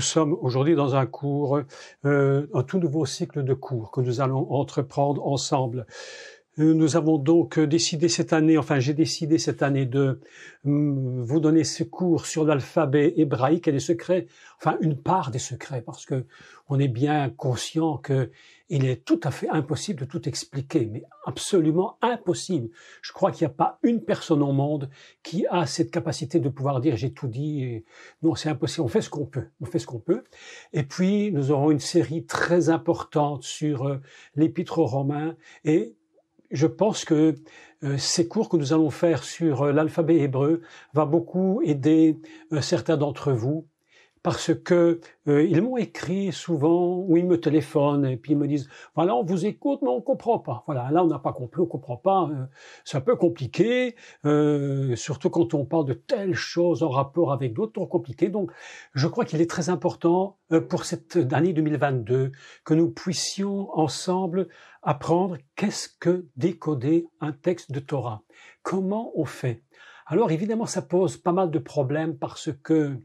Nous sommes aujourd'hui dans un cours, euh, un tout nouveau cycle de cours que nous allons entreprendre ensemble. Euh, nous avons donc décidé cette année, enfin j'ai décidé cette année de mm, vous donner ce cours sur l'alphabet hébraïque et les secrets, enfin une part des secrets, parce que on est bien conscient que il est tout à fait impossible de tout expliquer, mais absolument impossible. Je crois qu'il n'y a pas une personne au monde qui a cette capacité de pouvoir dire j'ai tout dit. Non, c'est impossible. On fait ce qu'on peut. On fait ce qu'on peut. Et puis nous aurons une série très importante sur euh, l'épître aux et je pense que euh, ces cours que nous allons faire sur euh, l'alphabet hébreu va beaucoup aider certains d'entre vous parce que euh, ils m'ont écrit souvent ou ils me téléphonent et puis ils me disent voilà on vous écoute mais on comprend pas voilà là on n'a pas compris on comprend pas euh, c'est un peu compliqué euh, surtout quand on parle de telles choses en rapport avec d'autres trop compliqué donc je crois qu'il est très important euh, pour cette année 2022 que nous puissions ensemble apprendre qu'est-ce que décoder un texte de Torah comment on fait alors évidemment ça pose pas mal de problèmes parce que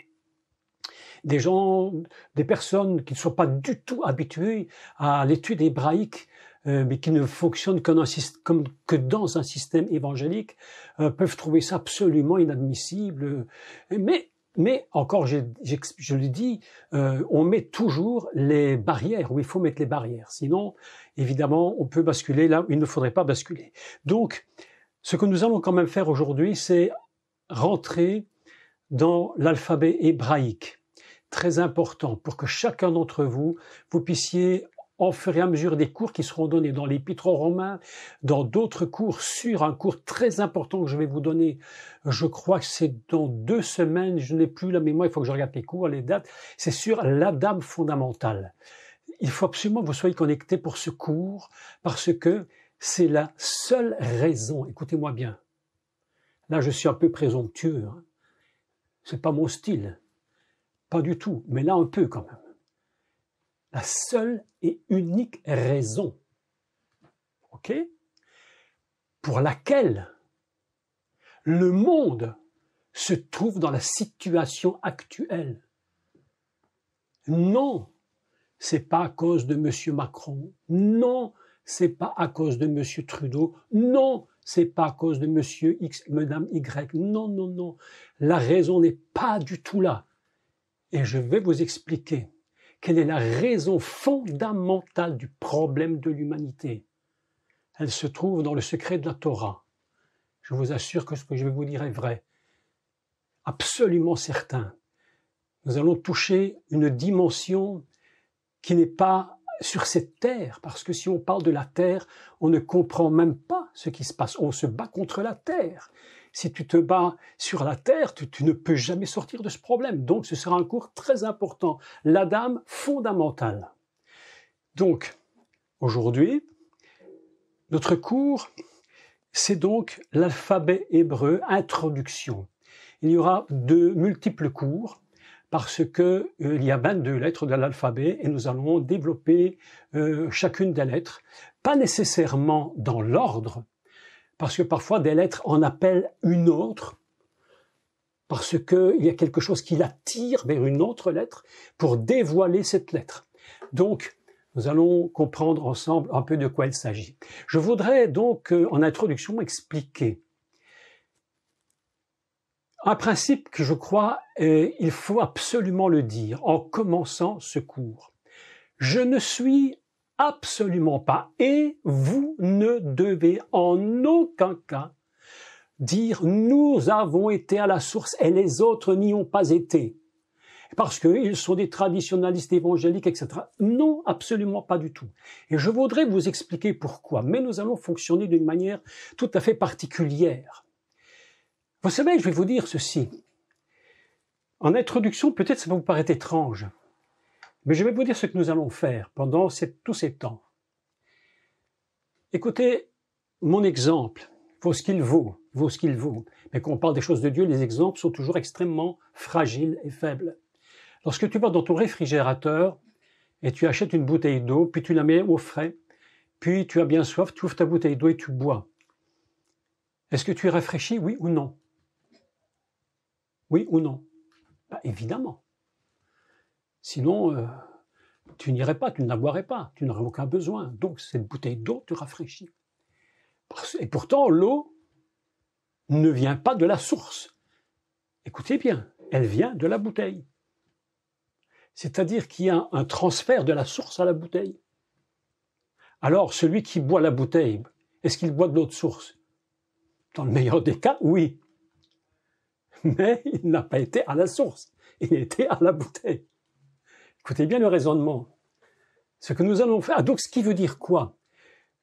des gens, des personnes qui ne sont pas du tout habituées à l'étude hébraïque, euh, mais qui ne fonctionnent qu comme, que dans un système évangélique, euh, peuvent trouver ça absolument inadmissible. Mais, mais encore, je l'ai dis, euh, on met toujours les barrières, où il faut mettre les barrières. Sinon, évidemment, on peut basculer là où il ne faudrait pas basculer. Donc, ce que nous allons quand même faire aujourd'hui, c'est rentrer dans l'alphabet hébraïque très important pour que chacun d'entre vous, vous puissiez en fur et à mesure des cours qui seront donnés dans l'Épître aux Romains, dans d'autres cours sur un cours très important que je vais vous donner. Je crois que c'est dans deux semaines, je n'ai plus la mémoire, il faut que je regarde les cours, les dates. C'est sur l'Adam fondamental. Il faut absolument que vous soyez connectés pour ce cours parce que c'est la seule raison. Écoutez-moi bien. Là, je suis un peu présomptueux. Hein. C'est pas mon style. Pas du tout, mais là un peu quand même. La seule et unique raison, ok, pour laquelle le monde se trouve dans la situation actuelle. Non, c'est pas à cause de monsieur Macron. Non, c'est pas à cause de monsieur Trudeau. Non, c'est pas à cause de monsieur X, madame Y. Non, non, non. La raison n'est pas du tout là. Et je vais vous expliquer quelle est la raison fondamentale du problème de l'humanité. Elle se trouve dans le secret de la Torah. Je vous assure que ce que je vais vous dire est vrai. Absolument certain. Nous allons toucher une dimension qui n'est pas sur cette terre, parce que si on parle de la terre, on ne comprend même pas ce qui se passe. On se bat contre la terre. Si tu te bats sur la terre, tu, ne peux jamais sortir de ce problème. Donc ce sera un cours très important. La dame fondamentale. Donc, aujourd'hui, notre cours, c'est donc l'alphabet hébreu introduction. Il y aura de multiples cours parce qu'il euh, y a 22 lettres de l'alphabet et nous allons développer euh, chacune des lettres, pas nécessairement dans l'ordre, parce que parfois des lettres en appellent une autre, parce qu'il y a quelque chose qui l'attire vers une autre lettre pour dévoiler cette lettre. Donc, nous allons comprendre ensemble un peu de quoi il s'agit. Je voudrais donc, euh, en introduction, expliquer un principe que je crois, et euh, il faut absolument le dire en commençant ce cours. Je ne suis Absolument pas. Et vous ne devez en aucun cas dire nous avons été à la source et les autres n'y ont pas été. Parce qu'ils sont des traditionalistes évangéliques, etc. Non, absolument pas du tout. Et je voudrais vous expliquer pourquoi. Mais nous allons fonctionner d'une manière tout à fait particulière. Vous savez, je vais vous dire ceci. En introduction, peut-être ça va vous paraître étrange. Mais je vais vous dire ce que nous allons faire pendant tous ces temps. Écoutez, mon exemple vaut ce qu'il vaut, vaut ce qu'il vaut. Mais quand on parle des choses de Dieu, les exemples sont toujours extrêmement fragiles et faibles. Lorsque tu vas dans ton réfrigérateur et tu achètes une bouteille d'eau, puis tu la mets au frais, puis tu as bien soif, tu ouvres ta bouteille d'eau et tu bois. Est-ce que tu es rafraîchi, oui ou non Oui ou non bah, Évidemment. Sinon, euh, tu n'irais pas, tu ne la boirais pas, tu n'aurais aucun besoin. Donc cette bouteille d'eau te rafraîchit. Et pourtant, l'eau ne vient pas de la source. Écoutez bien, elle vient de la bouteille. C'est-à-dire qu'il y a un transfert de la source à la bouteille. Alors, celui qui boit la bouteille, est-ce qu'il boit de l'eau de source Dans le meilleur des cas, oui. Mais il n'a pas été à la source, il était à la bouteille. Écoutez bien le raisonnement. Ce que nous allons faire. Donc, ce qui veut dire quoi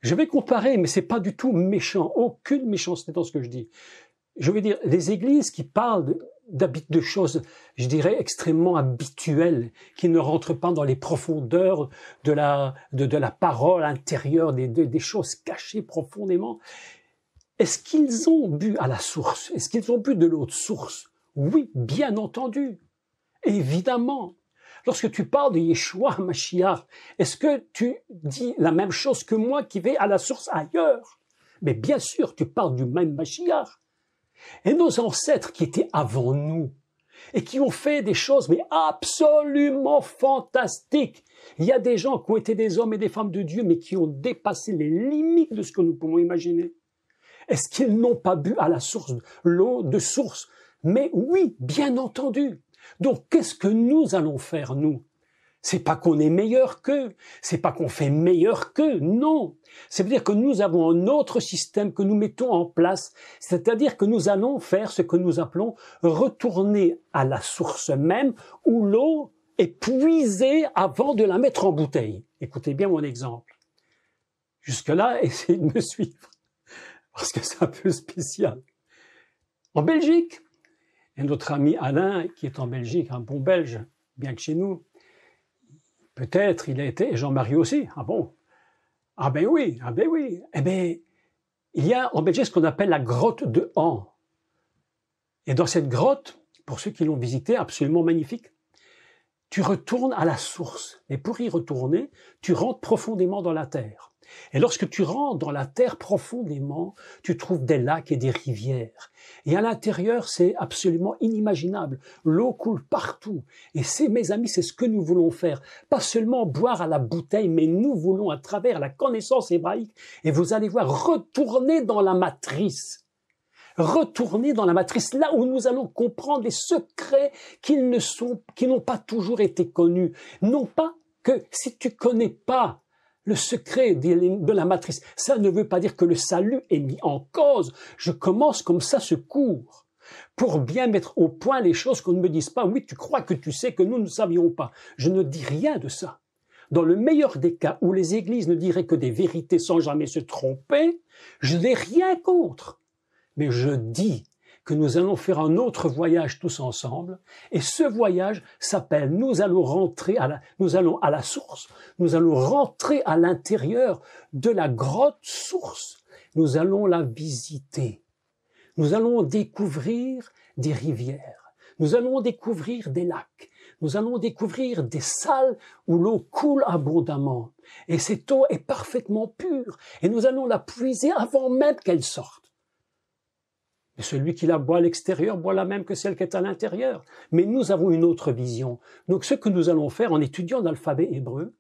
Je vais comparer, mais c'est pas du tout méchant. Aucune méchanceté dans ce que je dis. Je veux dire, les églises qui parlent de choses, je dirais, extrêmement habituelles, qui ne rentrent pas dans les profondeurs de la, de, la parole intérieure, des, des choses cachées profondément. Est-ce qu'ils ont bu à la source Est-ce qu'ils ont bu de l'autre source Oui, bien entendu. Évidemment. Lorsque tu parles de Yeshua Mashiach, est-ce que tu dis la même chose que moi qui vais à la source ailleurs Mais bien sûr, tu parles du même Mashiach. Et nos ancêtres qui étaient avant nous, et qui ont fait des choses mais absolument fantastiques. Il y a des gens qui ont été des hommes et des femmes de Dieu mais qui ont dépassé les limites de ce que nous pouvons imaginer. Est-ce qu'ils n'ont pas bu à la source l'eau de source Mais oui, bien entendu. Donc, qu'est-ce que nous allons faire, nous C'est pas qu'on est meilleur qu'eux, c'est pas qu'on fait meilleur qu'eux, non. C'est veut dire que nous avons un autre système que nous mettons en place, c'est-à-dire que nous allons faire ce que nous appelons retourner à la source même où l'eau est puisée avant de la mettre en bouteille. Écoutez bien mon exemple. Jusque-là, essayez de me suivre, parce que c'est un peu spécial. En Belgique, et notre ami Alain, qui est en Belgique, un bon Belge, bien que chez nous, peut-être il a été, et Jean-Marie aussi, ah bon Ah ben oui, ah ben oui. Eh ben, il y a en Belgique ce qu'on appelle la grotte de Han. Et dans cette grotte, pour ceux qui l'ont visitée, absolument magnifique, tu retournes à la source. Et pour y retourner, tu rentres profondément dans la terre. Et lorsque tu rentres dans la terre profondément, tu trouves des lacs et des rivières. Et à l'intérieur, c'est absolument inimaginable. L'eau coule partout. Et c'est, mes amis, c'est ce que nous voulons faire. Pas seulement boire à la bouteille, mais nous voulons, à travers la connaissance hébraïque, et vous allez voir, retourner dans la matrice. Retourner dans la matrice, là où nous allons comprendre les secrets qui ne sont, qui n'ont pas toujours été connus. Non pas que si tu connais pas le secret de la matrice. Ça ne veut pas dire que le salut est mis en cause. Je commence comme ça ce cours pour bien mettre au point les choses qu'on ne me dise pas. Oui, tu crois que tu sais que nous ne savions pas. Je ne dis rien de ça. Dans le meilleur des cas où les églises ne diraient que des vérités sans jamais se tromper, je n'ai rien contre. Mais je dis que nous allons faire un autre voyage tous ensemble. Et ce voyage s'appelle nous allons rentrer à la, nous allons à la source, nous allons rentrer à l'intérieur de la grotte source. Nous allons la visiter. Nous allons découvrir des rivières. Nous allons découvrir des lacs. Nous allons découvrir des salles où l'eau coule abondamment. Et cette eau est parfaitement pure. Et nous allons la puiser avant même qu'elle sorte. Mais celui qui la boit à l'extérieur boit la même que celle qui est à l'intérieur. Mais nous avons une autre vision. Donc ce que nous allons faire en étudiant l'alphabet hébreu,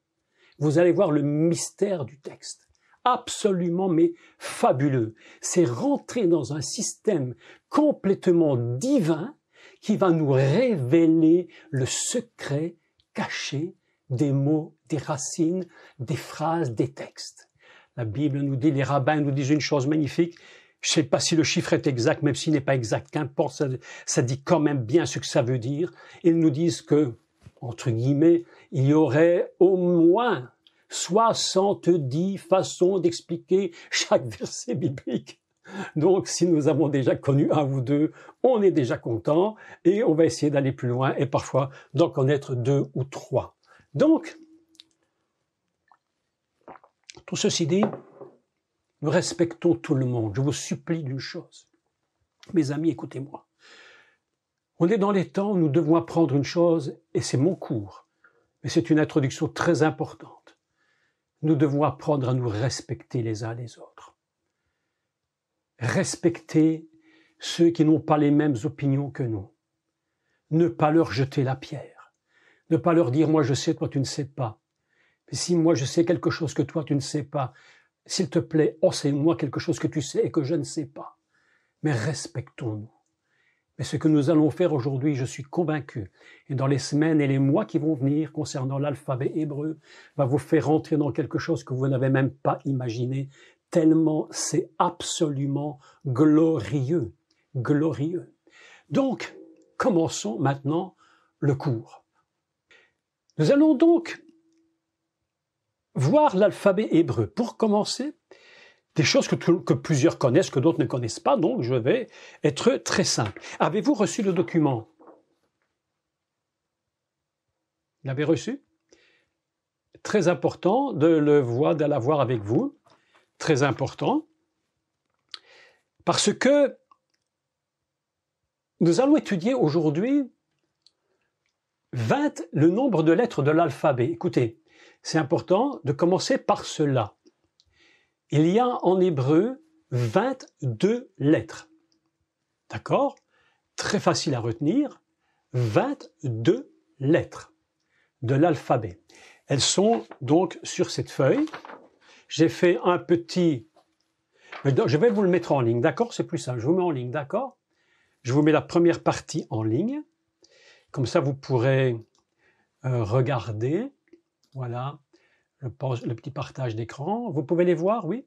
vous allez voir le mystère du texte. Absolument, mais fabuleux. C'est rentrer dans un système complètement divin qui va nous révéler le secret caché des mots, des racines, des phrases, des textes. La Bible nous dit, les rabbins nous disent une chose magnifique, je ne sais pas si le chiffre est exact, même s'il n'est pas exact, qu'importe, ça, dit quand même bien ce que ça veut dire. Ils nous disent que, entre guillemets, il y aurait au moins 70 façons d'expliquer chaque verset biblique. Donc, si nous avons déjà connu un ou deux, on est déjà content et on va essayer d'aller plus loin et parfois d'en connaître deux ou trois. Donc, tout ceci dit, nous respectons tout le monde. Je vous supplie d'une chose. Mes amis, écoutez-moi. On est dans les temps où nous devons apprendre une chose, et c'est mon cours, mais c'est une introduction très importante. Nous devons apprendre à nous respecter les uns les autres. Respecter ceux qui n'ont pas les mêmes opinions que nous. Ne pas leur jeter la pierre. Ne pas leur dire moi je sais, toi tu ne sais pas. Mais si moi je sais quelque chose que toi tu ne sais pas, s'il te plaît, enseigne-moi quelque chose que tu sais et que je ne sais pas. Mais respectons-nous. Mais ce que nous allons faire aujourd'hui, je suis convaincu, et dans les semaines et les mois qui vont venir concernant l'alphabet hébreu, va vous faire rentrer dans quelque chose que vous n'avez même pas imaginé, tellement c'est absolument glorieux, glorieux. Donc, commençons maintenant le cours. Nous allons donc voir l'alphabet hébreu. Pour commencer, des choses que, plusieurs connaissent, que d'autres ne connaissent pas, donc je vais être très simple. Avez-vous reçu le document Vous l'avez reçu Très important de le voir, de l'avoir avec vous. Très important. Parce que nous allons étudier aujourd'hui 20, le nombre de lettres de l'alphabet. Écoutez, c'est important de commencer par cela. Il y a en hébreu 22 lettres. D'accord Très facile à retenir. 22 lettres de l'alphabet. Elles sont donc sur cette feuille. J'ai fait un petit... Je vais vous le mettre en ligne, d'accord C'est plus simple. Je vous mets en ligne, d'accord Je vous mets la première partie en ligne. Comme ça, vous pourrez euh, regarder. Voilà. Le, petit partage d'écran. Vous pouvez les voir, oui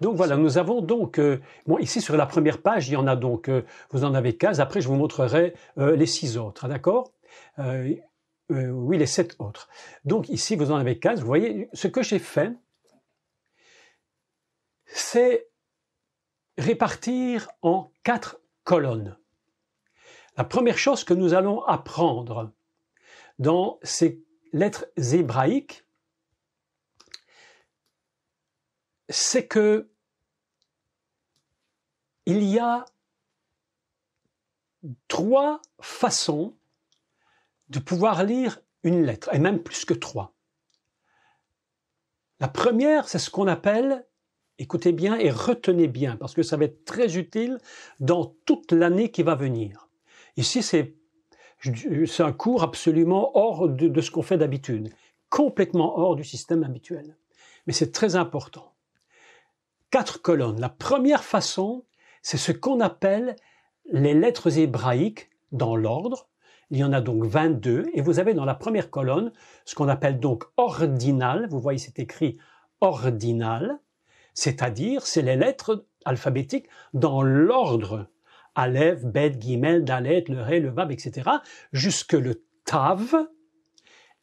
Donc voilà, nous avons donc, euh, ici sur la première page, il y en a donc, euh, vous en avez 15, après je vous montrerai euh, les six autres, hein, d'accord Oui, les sept autres. Donc ici, vous en avez 15, vous voyez, ce que j'ai fait, c'est répartir en quatre colonnes. La première chose que nous allons apprendre dans ces lettres hébraïques, c'est que il y a trois façons de pouvoir lire une lettre, et même plus que trois. La première, c'est ce qu'on appelle, écoutez bien et retenez bien, parce que ça va être très utile dans toute l'année qui va venir. Ici, c'est euh, c'est un cours absolument hors de, ce qu'on fait d'habitude, complètement hors du système habituel. Mais c'est très important. Quatre colonnes. La première façon, c'est ce qu'on appelle les lettres hébraïques dans l'ordre. Il y en a donc 22 et vous avez dans la première colonne ce qu'on appelle donc ordinal. Vous voyez, c'est écrit ordinal, c'est-à-dire c'est les lettres alphabétiques dans l'ordre Aleph, Bet, Gimel, Dalet, le Ré, le Vab, etc. Jusque le Tav.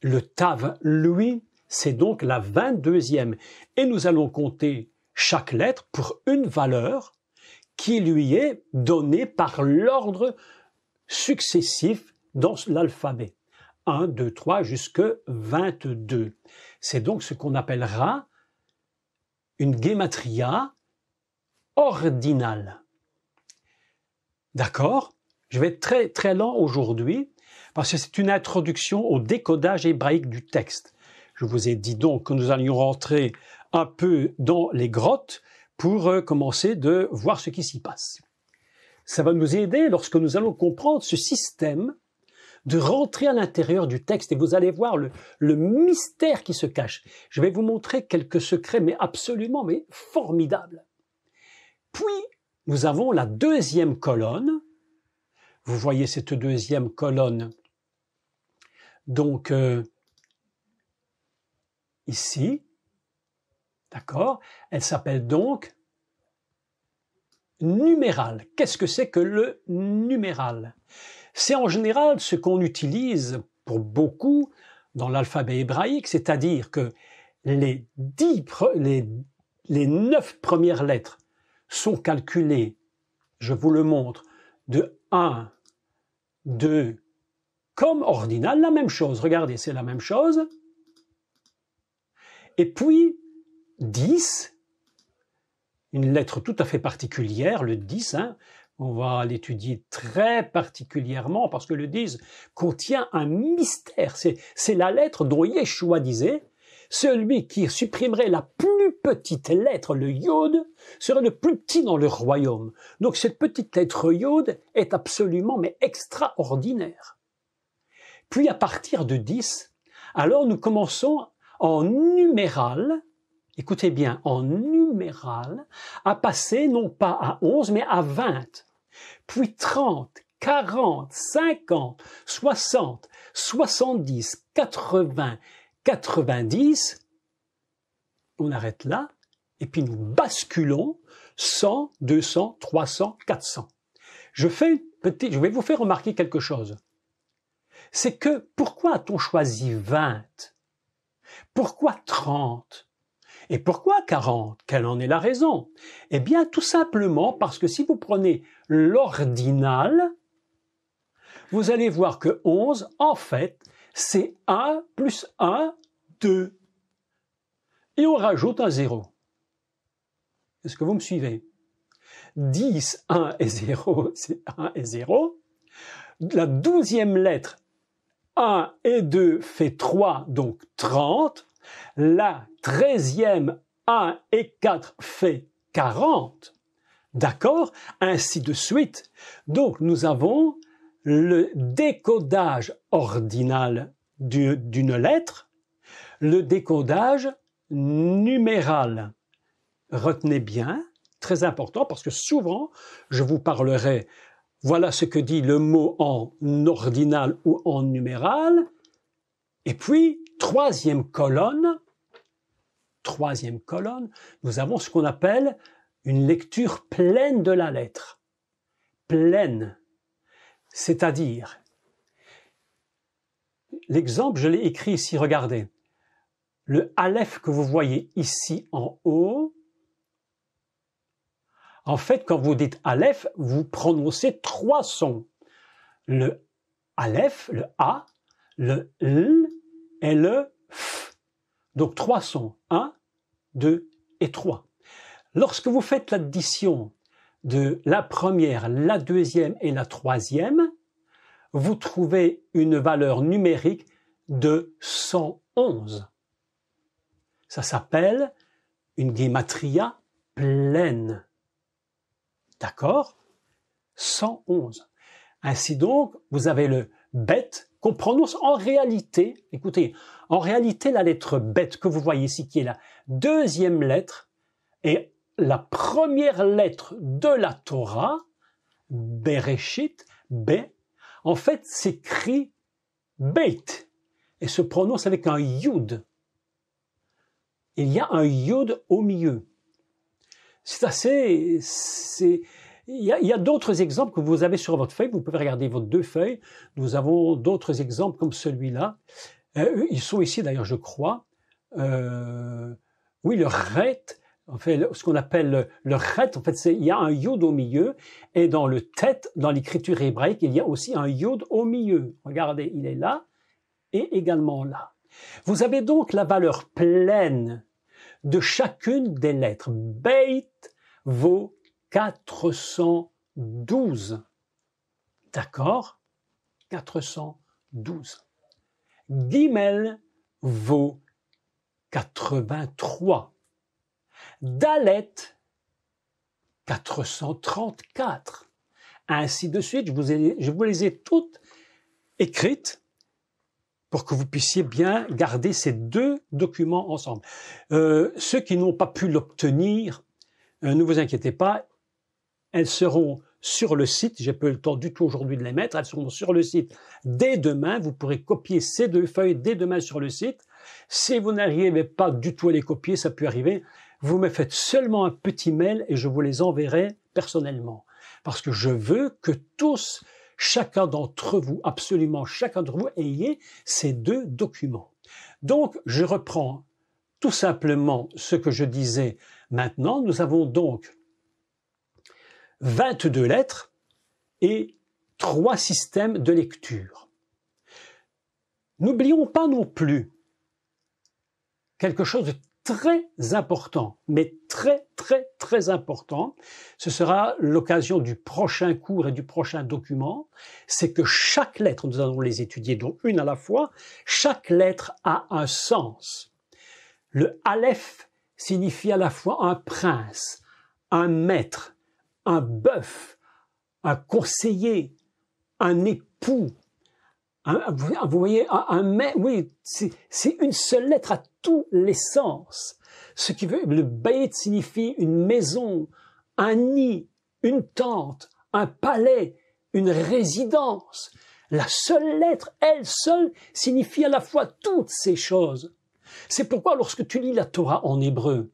Le Tav, lui, c'est donc la 22e. Et nous allons compter chaque lettre pour une valeur qui lui est donnée par l'ordre successif dans l'alphabet. 1, 2, 3 jusque 22. C'est donc ce qu'on appellera une gématria ordinale. D'accord Je vais être très très lent aujourd'hui parce que c'est une introduction au décodage hébraïque du texte. Je vous ai dit donc que nous allions rentrer un peu dans les grottes pour euh, commencer de voir ce qui s'y passe. Ça va nous aider lorsque nous allons comprendre ce système de rentrer à l'intérieur du texte et vous allez voir le, le, mystère qui se cache. Je vais vous montrer quelques secrets, mais absolument, mais formidables. Puis, nous avons la deuxième colonne. Vous voyez cette deuxième colonne. Donc, euh, ici, d'accord Elle s'appelle donc numéral. Qu'est-ce que c'est que le numéral C'est en général ce qu'on utilise pour beaucoup dans l'alphabet hébraïque, c'est-à-dire que les, les neuf premières lettres sont calculés, je vous le montre, de 1, 2, comme ordinal, la même chose. Regardez, c'est la même chose. Et puis, 10, une lettre tout à fait particulière, le 10, hein. on va l'étudier très particulièrement parce que le 10 contient un mystère. C'est la lettre dont Yeshua disait celui qui supprimerait la plus petite lettre, le yod, serait le plus petit dans le royaume. Donc cette petite lettre yod est absolument, mais extraordinaire. Puis à partir de 10, alors nous commençons en numéral, écoutez bien, en numéral, à passer non pas à 11, mais à 20, puis 30, 40, 50, 60, 70, 80, 90, on arrête là, et puis nous basculons 100, 200, 300, 400. Je, fais je vais vous faire remarquer quelque chose. C'est que pourquoi a-t-on choisi 20 Pourquoi 30 et pourquoi 40 Quelle en est la raison Eh bien, tout simplement parce que si vous prenez l'ordinal, vous allez voir que 11, en fait, c'est 1 plus 1, 2. Et on rajoute un 0. Est-ce que vous me suivez 10, 1 et 0, c'est 1 et 0. La douzième lettre, 1 et 2 fait 3, donc 30. La treizième, 1 et 4 fait 40. D'accord Ainsi de suite. Donc nous avons le décodage ordinal d'une lettre, le décodage numéral. Retenez bien, très important, parce que souvent, je vous parlerai, voilà ce que dit le mot en ordinal ou en numéral, et puis, troisième colonne, troisième colonne, nous avons ce qu'on appelle une lecture pleine de la lettre. Pleine, c'est-à-dire, l'exemple, je l'ai écrit ici, regardez. Le Aleph que vous voyez ici en haut, en fait, quand vous dites Aleph, vous prononcez trois sons. Le Aleph, le A, le L et le F. Donc trois sons. Un, deux et trois. Lorsque vous faites l'addition de la première, la deuxième et la troisième, vous trouvez une valeur numérique de 111. Ça s'appelle une guématria pleine. D'accord 111. Ainsi donc, vous avez le bête qu'on prononce en réalité. Écoutez, en réalité, la lettre bête que vous voyez ici, qui est la deuxième lettre, est la première lettre de la Torah, Bereshit, B, en fait s'écrit Beit et se prononce avec un Yud. Il y a un Yud au milieu. C'est assez. il y a, d'autres exemples que vous avez sur votre feuille. Vous pouvez regarder vos deux feuilles. Nous avons d'autres exemples comme celui-là. Euh, ils sont ici d'ailleurs, je crois. Euh, oui, le Ret en fait, ce qu'on appelle le, chet, en fait, il y a un yod au milieu, et dans le tête, dans l'écriture hébraïque, il y a aussi un yod au milieu. Regardez, il est là, et également là. Vous avez donc la valeur pleine de chacune des lettres. Beit vaut 412. D'accord 412. Gimel vaut 83. Dalet 434. Ainsi de suite, je vous, les ai toutes écrites pour que vous puissiez bien garder ces deux documents ensemble. Euh, ceux qui n'ont pas pu l'obtenir, euh, ne vous inquiétez pas, elles seront sur le site, j'ai pas eu le temps du tout aujourd'hui de les mettre, elles seront sur le site dès demain, vous pourrez copier ces deux feuilles dès demain sur le site. Si vous n'arrivez pas du tout à les copier, ça peut arriver, vous me faites seulement un petit mail et je vous les enverrai personnellement. Parce que je veux que tous, chacun d'entre vous, absolument chacun d'entre vous, ayez ces deux documents. Donc, je reprends tout simplement ce que je disais maintenant. Nous avons donc 22 lettres et trois systèmes de lecture. N'oublions pas non plus quelque chose de très important, mais très très très important. Ce sera l'occasion du prochain cours et du prochain document. C'est que chaque lettre, nous allons les étudier donc une à la fois, chaque lettre a un sens. Le Aleph signifie à la fois un prince, un maître, un bœuf, un conseiller, un époux, vous, voyez, un, oui, c'est une seule lettre à tous les sens. Ce qui veut, le baït » signifie une maison, un nid, une tente, un palais, une résidence. La seule lettre, elle seule, signifie à la fois toutes ces choses. C'est pourquoi lorsque tu lis la Torah en hébreu,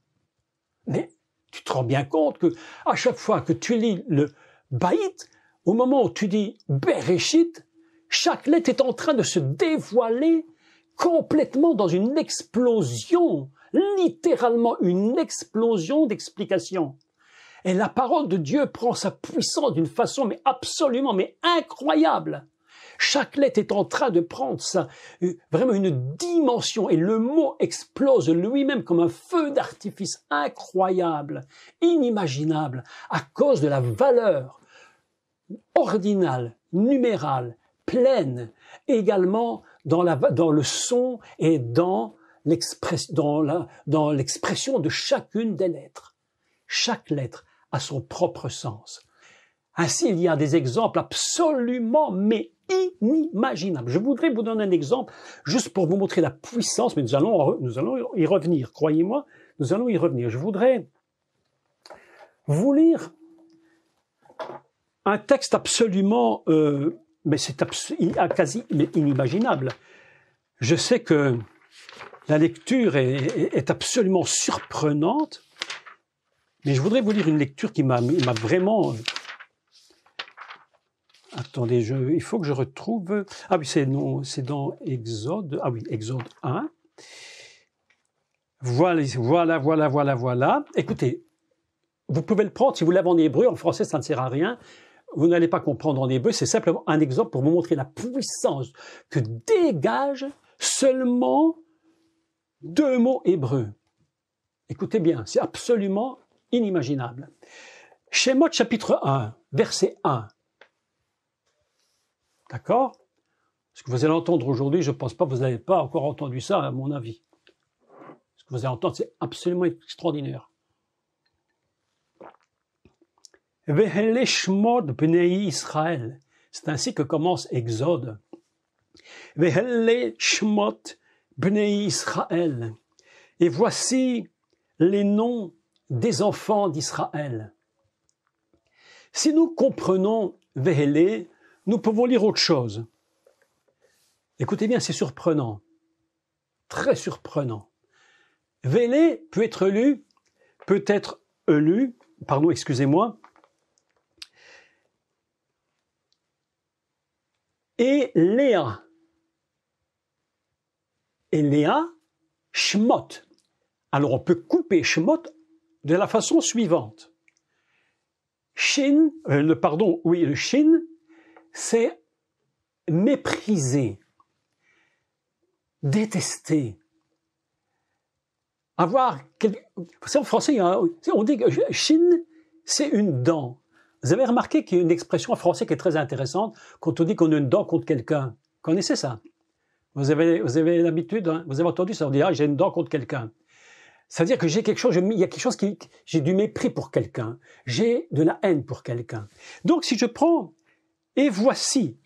mais tu te rends bien compte que à chaque fois que tu lis le baït, au moment où tu dis Bereshit, chaque lettre est en train de se dévoiler complètement dans une explosion, littéralement une explosion d'explications. Et la parole de Dieu prend sa puissance d'une façon mais absolument mais incroyable. Chaque lettre est en train de prendre ça, euh, vraiment une dimension et le mot explose lui-même comme un feu d'artifice incroyable, inimaginable, à cause de la valeur ordinale, numérale pleine également dans, la, dans le son et dans l'expression de chacune des lettres. Chaque lettre a son propre sens. Ainsi, il y a des exemples absolument mais inimaginables. Je voudrais vous donner un exemple juste pour vous montrer la puissance, mais nous allons, nous allons y revenir, croyez-moi, nous allons y revenir. Je voudrais vous lire un texte absolument euh, mais c'est quasi inimaginable. Je sais que la lecture est, absolument surprenante, mais je voudrais vous lire une lecture qui m'a vraiment... Euh, attendez, je, il faut que je retrouve... Ah oui, c'est dans Exode, ah oui, Exode 1. voilà, voilà, voilà, voilà. Écoutez, vous pouvez le prendre si vous l'avez en hébreu, en français ça ne sert à rien vous n'allez pas comprendre en hébreu, c'est simplement un exemple pour vous montrer la puissance que dégage seulement deux mots hébreux. Écoutez bien, c'est absolument inimaginable. Shemot chapitre 1, verset 1. D'accord Ce que vous allez entendre aujourd'hui, je ne pense pas vous n'avez pas encore entendu ça, à mon avis. Ce que vous allez entendre, c'est absolument extraordinaire. bnei Israël. C'est ainsi que commence Exode. bnei Israël. Et voici les noms des enfants d'Israël. Si nous comprenons Vehele, nous pouvons lire autre chose. Écoutez bien, c'est surprenant. Très surprenant. Vélé peut être lu, peut être lu, pardon, excusez-moi, et Léa. Et Léa, Shmot. Alors on peut couper Shmot de la façon suivante. Shin, euh, le pardon, oui, le c'est mépriser, détester, avoir. C'est en français, hein, on dit que Shin, c'est une dent. Vous avez remarqué qu'il y a une expression en français qui est très intéressante quand on dit qu'on a une dent contre quelqu'un. Connaissez ça Vous avez, vous avez l'habitude, hein? vous avez entendu ça, on dit ah j'ai une dent contre quelqu'un. C'est-à-dire que j'ai quelque chose, il y a quelque chose qui, j'ai du mépris pour quelqu'un, j'ai de la haine pour quelqu'un. Donc si je prends et voici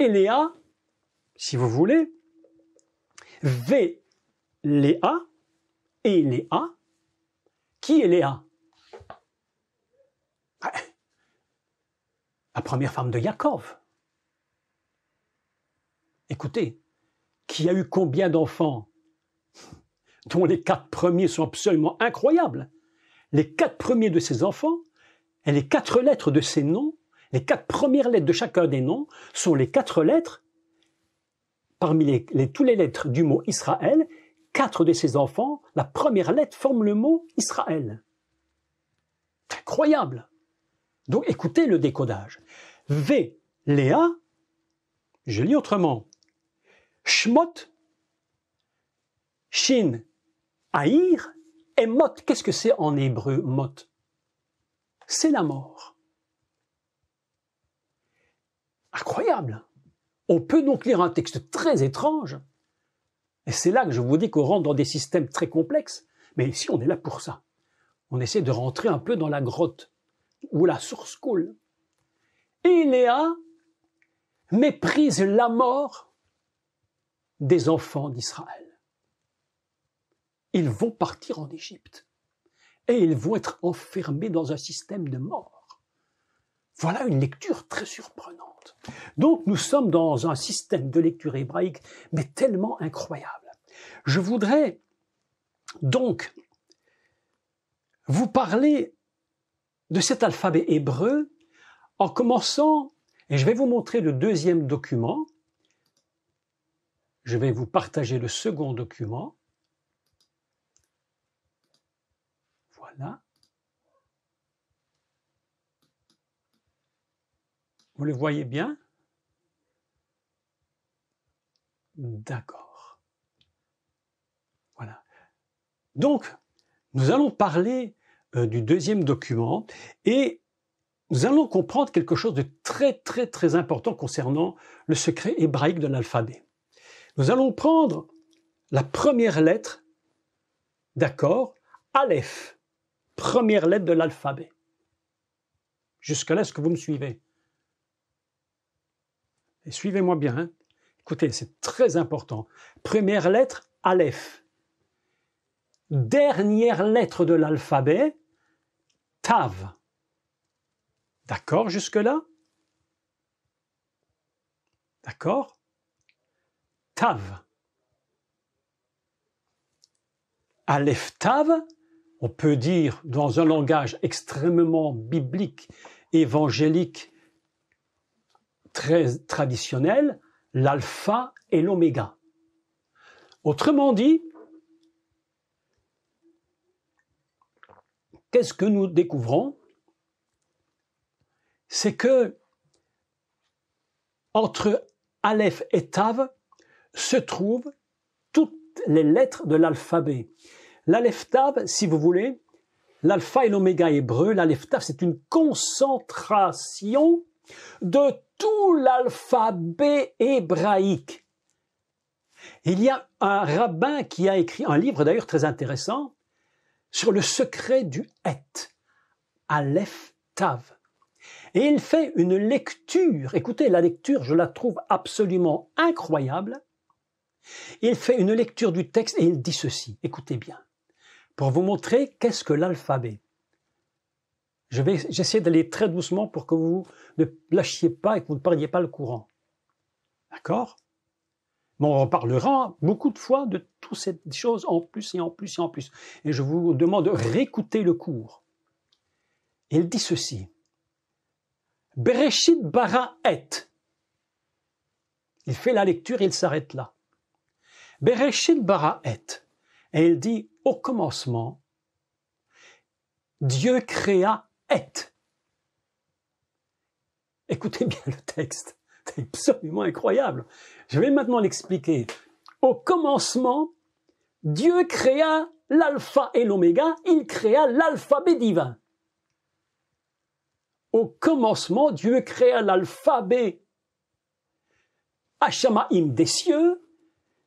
et Léa », si vous voulez, V, Léa, et Léa, qui est Léa ah, la première femme de Yaakov. Écoutez, qui a eu combien d'enfants dont les quatre premiers sont absolument incroyables. Les quatre premiers de ses enfants et les quatre lettres de ses noms, les quatre premières lettres de chacun des noms sont les quatre lettres, parmi les, les toutes les lettres du mot Israël, quatre de ses enfants, la première lettre forme le mot Israël. Incroyable. Donc écoutez le décodage. V, Léa, je lis autrement. Shmot, Shin, Aïr, et Mot. Qu'est-ce que c'est en hébreu, Mot C'est la mort. Incroyable. On peut donc lire un texte très étrange. Et c'est là que je vous dis qu'on rentre dans des systèmes très complexes. Mais ici, on est là pour ça. On essaie de rentrer un peu dans la grotte ou la source coule. Léa méprise la mort des enfants d'Israël. Ils vont partir en Égypte et ils vont être enfermés dans un système de mort. Voilà une lecture très surprenante. Donc nous sommes dans un système de lecture hébraïque, mais tellement incroyable. Je voudrais donc vous parler de cet alphabet hébreu en commençant, et je vais vous montrer le deuxième document, je vais vous partager le second document. Voilà. Vous le voyez bien D'accord. Voilà. Donc, nous allons parler euh, du deuxième document et nous allons comprendre quelque chose de très très très important concernant le secret hébraïque de l'alphabet. Nous allons prendre la première lettre, d'accord, Aleph, première lettre de l'alphabet. Jusqu'à là est-ce que vous me suivez Et suivez-moi bien. Hein. Écoutez, c'est très important. Première lettre, Aleph. Dernière lettre de l'alphabet, Tav. D'accord jusque-là D'accord Tav. Aleph Tav, on peut dire dans un langage extrêmement biblique, évangélique, très traditionnel, l'alpha et l'oméga. Autrement dit, qu'est-ce que nous découvrons C'est que entre Aleph et Tav se trouvent toutes les lettres de l'alphabet. L'aleph Tav, si vous voulez, l'alpha et l'oméga hébreu, l'aleph Tav, c'est une concentration de tout l'alphabet hébraïque. Il y a un rabbin qui a écrit un livre d'ailleurs très intéressant sur le secret du Het, Aleph Tav. Et il fait une lecture, écoutez, la lecture, je la trouve absolument incroyable. Il fait une lecture du texte et il dit ceci, écoutez bien, pour vous montrer qu'est-ce que l'alphabet. Je vais, j'essaie d'aller très doucement pour que vous ne lâchiez pas et que vous ne perdiez pas le courant. D'accord on on parlera beaucoup de fois de toutes ces choses en plus et en plus et en plus. Et je vous demande de réécouter le cours. Il dit ceci. Bereshit bara et. Il fait la lecture, et il s'arrête là. Bereshit bara et. Et il dit au commencement, Dieu créa et. Écoutez bien le texte. C'est absolument incroyable. Je vais maintenant l'expliquer. Au commencement, Dieu créa l'alpha et l'oméga, il créa l'alphabet divin. Au commencement, Dieu créa l'alphabet im des cieux,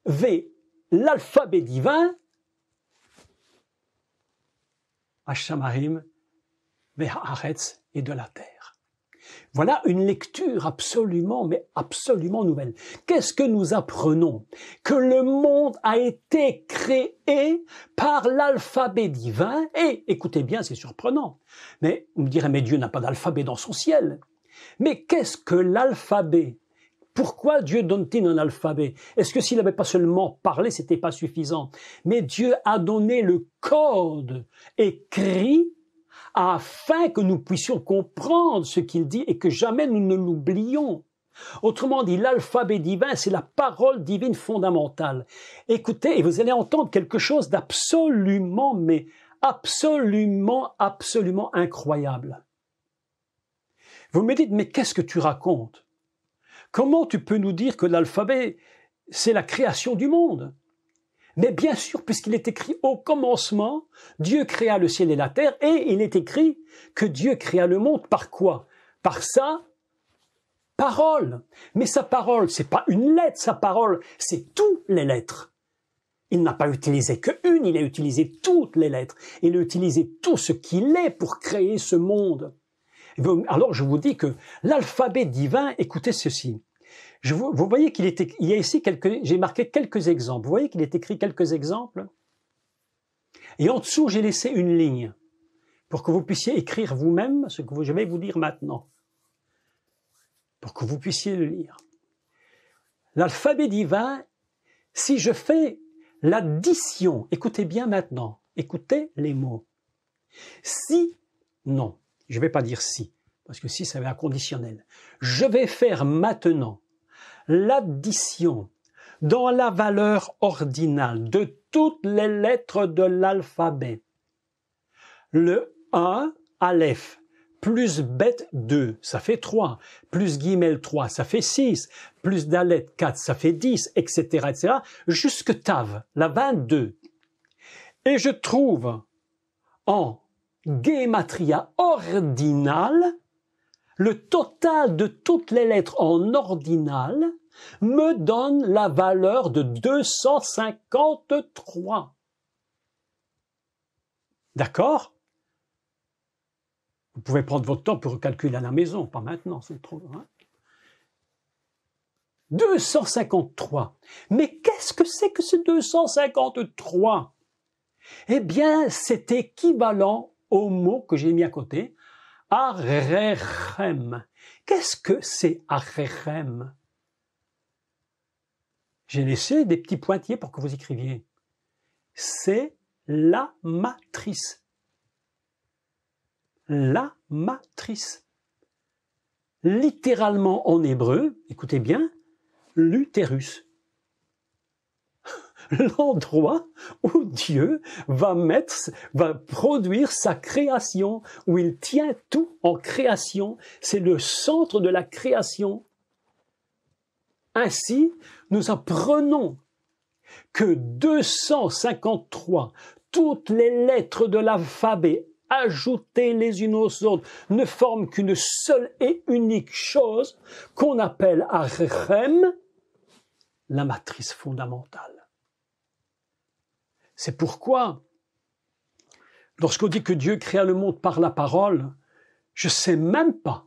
V, l'alphabet divin, vers Haaretz et de la terre. Voilà une lecture absolument, mais absolument nouvelle. Qu'est-ce que nous apprenons Que le monde a été créé par l'alphabet divin. Et écoutez bien, c'est surprenant. Mais vous me direz, mais Dieu n'a pas d'alphabet dans son ciel. Mais qu'est-ce que l'alphabet pourquoi Dieu donne-t-il un alphabet Est-ce que s'il n'avait pas seulement parlé, c'était pas suffisant Mais Dieu a donné le code écrit afin que nous puissions comprendre ce qu'il dit et que jamais nous ne l'oublions. Autrement dit, l'alphabet divin, c'est la parole divine fondamentale. Écoutez, et vous allez entendre quelque chose d'absolument, mais absolument, absolument incroyable. Vous me dites, mais qu'est-ce que tu racontes Comment tu peux nous dire que l'alphabet, c'est la création du monde mais bien sûr, puisqu'il est écrit au commencement, Dieu créa le ciel et la terre, et il est écrit que Dieu créa le monde par quoi Par sa parole. Mais sa parole, c'est pas une lettre, sa parole, c'est toutes les lettres. Il n'a pas utilisé que une, il a utilisé toutes les lettres. Il a utilisé tout ce qu'il est pour créer ce monde. Alors je vous dis que l'alphabet divin, écoutez ceci vous, voyez qu'il était y a ici quelques, j'ai marqué quelques exemples. Vous voyez qu'il est écrit quelques exemples. Et en dessous, j'ai laissé une ligne pour que vous puissiez écrire vous-même ce que je vais vous dire maintenant, pour que vous puissiez le lire. L'alphabet divin, si je fais l'addition, écoutez bien maintenant, écoutez les mots. Si, non, je ne vais pas dire si, parce que si, ça va un conditionnel. Je vais faire maintenant l'addition dans la valeur ordinale de toutes les lettres de l'alphabet. Le 1, Aleph, plus bête 2, ça fait 3, plus guimel 3, ça fait 6, plus dalet 4, ça fait 10, etc., etc., jusque Tav, la 22. Et je trouve en guématria ordinale le total de toutes les lettres en ordinal me donne la valeur de 253. D'accord Vous pouvez prendre votre temps pour recalculer à la maison, pas maintenant, c'est trop. Hein 253. Mais qu'est-ce que c'est que ce 253 Eh bien, c'est équivalent au mot que j'ai mis à côté, Qu'est-ce que c'est J'ai laissé des petits pointiers pour que vous écriviez. C'est la matrice. La matrice. Littéralement en hébreu, écoutez bien, l'utérus l'endroit où Dieu va mettre, va produire sa création, où il tient tout en création. C'est le centre de la création. Ainsi, nous apprenons que 253, toutes les lettres de l'alphabet ajoutées les unes aux autres, ne forment qu'une seule et unique chose qu'on appelle Archem, la matrice fondamentale. C'est pourquoi, lorsqu'on dit que Dieu créa le monde par la parole, je ne sais même pas,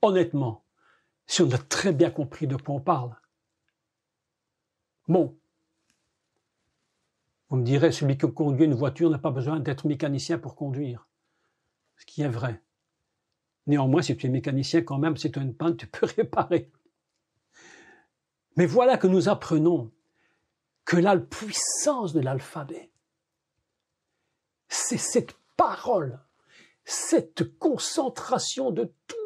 honnêtement, si on a très bien compris de quoi on parle. Bon, vous me direz, celui qui conduit une voiture n'a pas besoin d'être mécanicien pour conduire. Ce qui est vrai. Néanmoins, si tu es mécanicien quand même, si tu as une panne, tu peux réparer. Mais voilà que nous apprenons que la puissance de l'alphabet. C'est cette parole, cette concentration de tous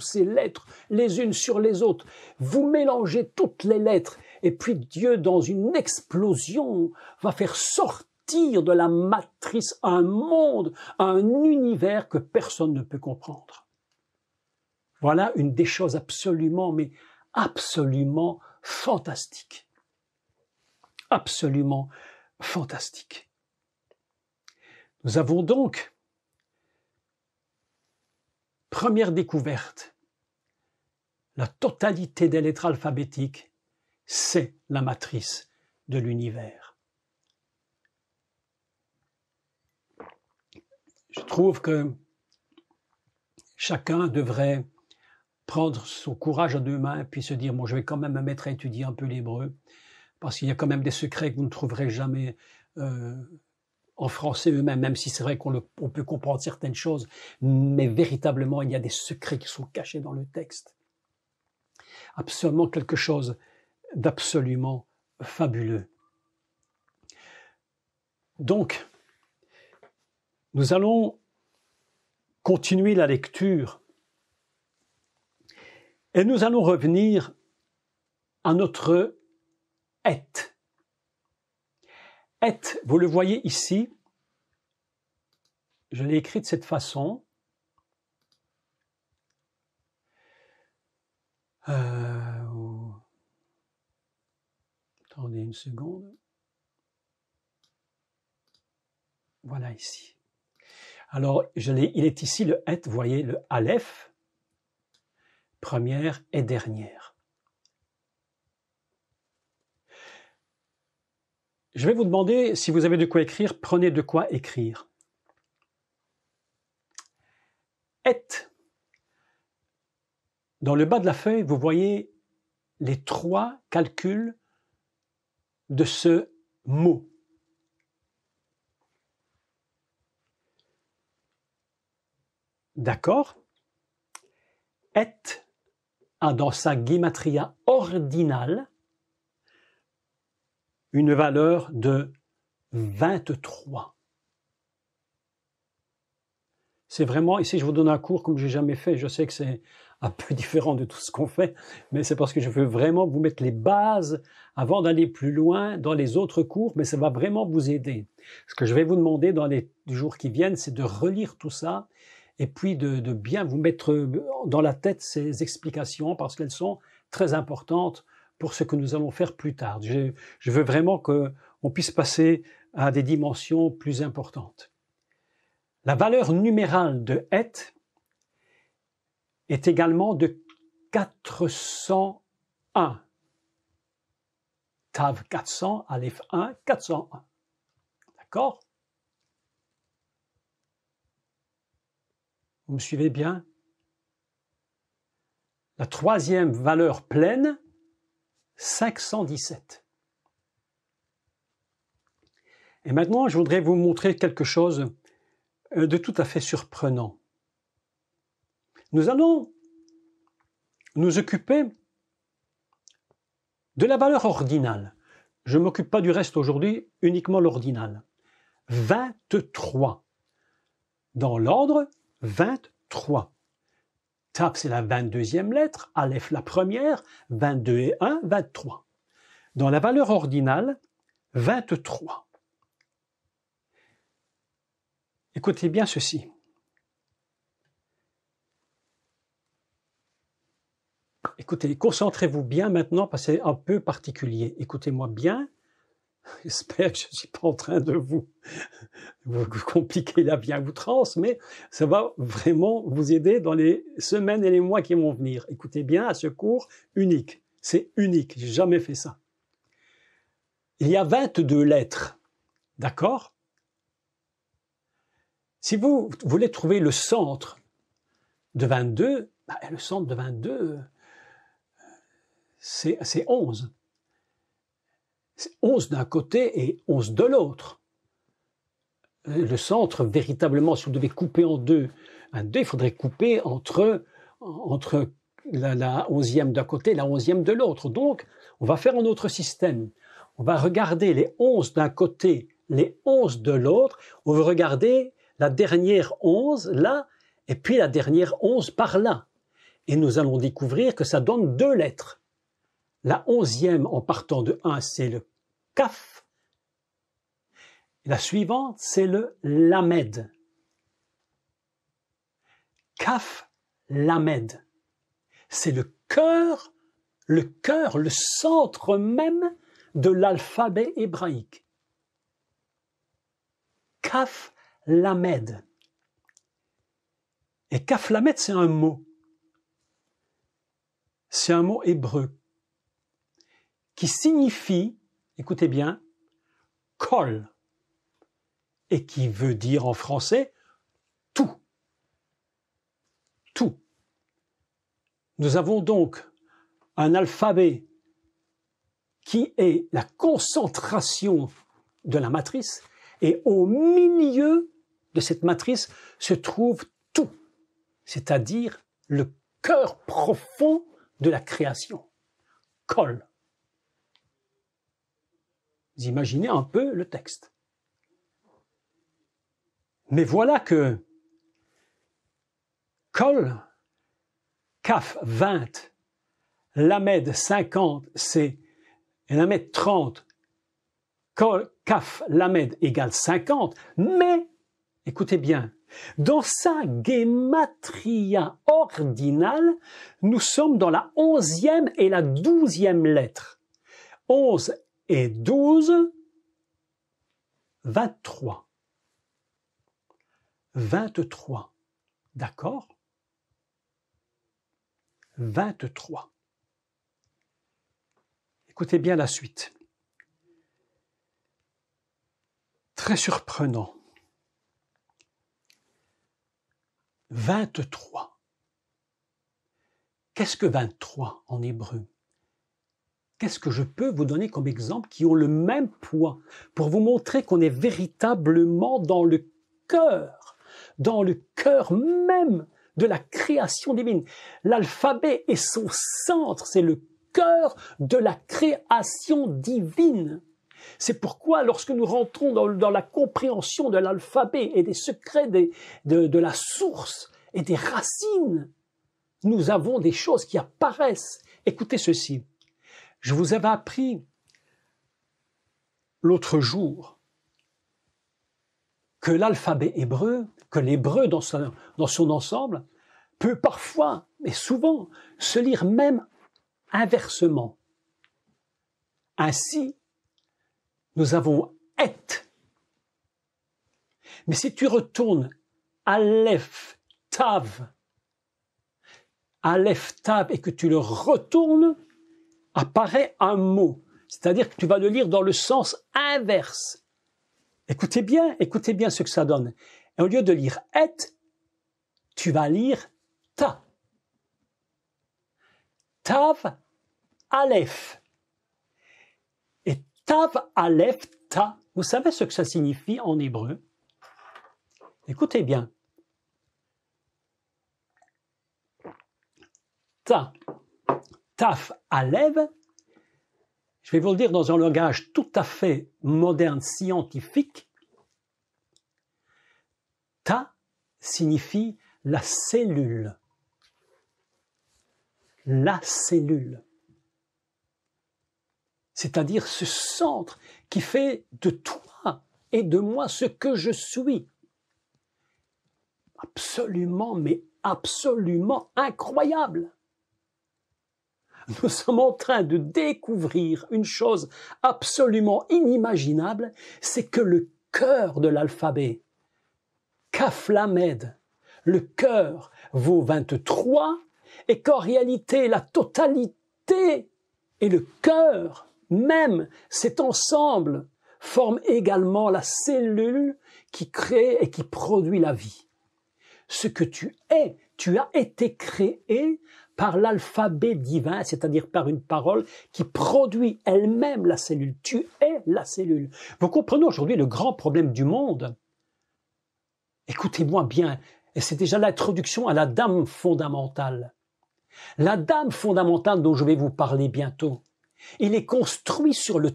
ces lettres les unes sur les autres. Vous mélangez toutes les lettres et puis Dieu, dans une explosion, va faire sortir de la matrice un monde, un univers que personne ne peut comprendre. Voilà une des choses absolument, mais absolument fantastiques absolument fantastique. Nous avons donc, première découverte, la totalité des lettres alphabétiques, c'est la matrice de l'univers. Je trouve que chacun devrait prendre son courage à deux mains puis se dire, bon, je vais quand même me mettre à étudier un peu l'hébreu parce qu'il y a quand même des secrets que vous ne trouverez jamais euh, en français eux-mêmes, même si c'est vrai qu'on peut comprendre certaines choses, mais véritablement, il y a des secrets qui sont cachés dans le texte. Absolument quelque chose d'absolument fabuleux. Donc, nous allons continuer la lecture et nous allons revenir à notre et. vous le voyez ici, je l'ai écrit de cette façon. Euh, attendez une seconde. Voilà ici. Alors, il est ici le et, vous voyez, le aleph, première et dernière. Je vais vous demander si vous avez de quoi écrire, prenez de quoi écrire. Et. Dans le bas de la feuille, vous voyez les trois calculs de ce mot. D'accord Et a dans sa guématria ordinale une valeur de 23. C'est vraiment, ici je vous donne un cours comme je n'ai jamais fait, je sais que c'est un peu différent de tout ce qu'on fait, mais c'est parce que je veux vraiment vous mettre les bases avant d'aller plus loin dans les autres cours, mais ça va vraiment vous aider. Ce que je vais vous demander dans les jours qui viennent, c'est de relire tout ça et puis de bien vous mettre dans la tête ces explications parce qu'elles sont très importantes pour ce que nous allons faire plus tard. Je, veux vraiment qu'on puisse passer à des dimensions plus importantes. La valeur numérale de het est également de 401. Tav 400, Aleph 1, 401. D'accord Vous me suivez bien La troisième valeur pleine 517. Et maintenant, je voudrais vous montrer quelque chose euh, de tout à fait surprenant. Nous allons nous occuper de la valeur ordinale. Je ne m'occupe pas du reste aujourd'hui, uniquement l'ordinal. 23. Dans l'ordre, 23 c'est la 22e lettre, Aleph la première, 22 et 1, 23. Dans la valeur ordinale, 23. Écoutez bien ceci. Écoutez, concentrez-vous bien maintenant parce que c'est un peu particulier. Écoutez-moi bien J'espère que je ne suis pas en train de vous, vous compliquer la vie à outrance, mais ça va vraiment vous aider dans les semaines et les mois qui vont venir. Écoutez bien à ce cours unique. C'est unique, j'ai jamais fait ça. Il y a 22 lettres, d'accord Si vous voulez trouver le centre de 22, bah, le centre de 22, euh, c'est 11. 11 d'un côté et 11 de l'autre. Euh, le centre, véritablement, si vous devez couper en deux un il faudrait couper entre, entre la, 11e d'un côté et la 11e de l'autre. Donc, on va faire un autre système. On va regarder les 11 d'un côté, les 11 de l'autre. On va regarder la dernière 11 là, et puis la dernière 11 par là. Et nous allons découvrir que ça donne deux lettres. La 11e en partant de 1, c'est le kaf. La suivante, c'est le lamed. Kaf lamed. C'est le cœur, le cœur, le centre même de l'alphabet hébraïque. Kaf lamed. Et kaf lamed, c'est un mot. C'est un mot hébreu qui signifie écoutez bien, col, et qui veut dire en français tout. Tout. Nous avons donc un alphabet qui est la concentration de la matrice, et au milieu de cette matrice se trouve tout, c'est-à-dire le cœur profond de la création. Col imaginez un peu le texte. Mais voilà que Col, Caf 20, Lamed 50, c'est Lamed 30, Col, Caf, Lamed égale 50, mais, écoutez bien, dans sa guématria ordinale, nous sommes dans la onzième et la douzième lettre. 11 et 12, 23. 23. D'accord 23. Écoutez bien la suite. Très surprenant. 23. Qu'est-ce que 23 en hébreu qu'est-ce que je peux vous donner comme exemple qui ont le même poids pour vous montrer qu'on est véritablement dans le cœur, dans le cœur même de la création divine. L'alphabet est son centre, c'est le cœur de la création divine. C'est pourquoi lorsque nous rentrons dans, la compréhension de l'alphabet et des secrets de la source et des racines, nous avons des choses qui apparaissent. Écoutez ceci. Je vous avais appris l'autre jour que l'alphabet hébreu, que l'hébreu dans, son, ensemble, peut parfois, mais souvent, se lire même inversement. Ainsi, nous avons et. Mais si tu retournes Aleph, Tav, Aleph, Tav, et que tu le retournes, apparaît un mot. C'est-à-dire que tu vas le lire dans le sens inverse. Écoutez bien, écoutez bien ce que ça donne. au lieu de lire et, tu vas lire ta. Tav Aleph. Et Tav alef ta, vous savez ce que ça signifie en hébreu Écoutez bien. Ta, taf à l'Ève, je vais vous le dire dans un langage tout à fait moderne, scientifique, ta signifie la cellule. La cellule. C'est-à-dire ce centre qui fait de toi et de moi ce que je suis. Absolument, mais absolument incroyable nous sommes en train de découvrir une chose absolument inimaginable, c'est que le cœur de l'alphabet, Kaflamed, le cœur vaut 23, et qu'en réalité la totalité et le cœur même, cet ensemble, forme également la cellule qui crée et qui produit la vie. Ce que tu es, tu as été créé par l'alphabet divin, c'est-à-dire par une parole qui produit elle-même la cellule. Tu es la cellule. Vous comprenez aujourd'hui le grand problème du monde Écoutez-moi bien, et c'est déjà l'introduction à la dame fondamentale. La dame fondamentale dont je vais vous parler bientôt, il est construit sur le,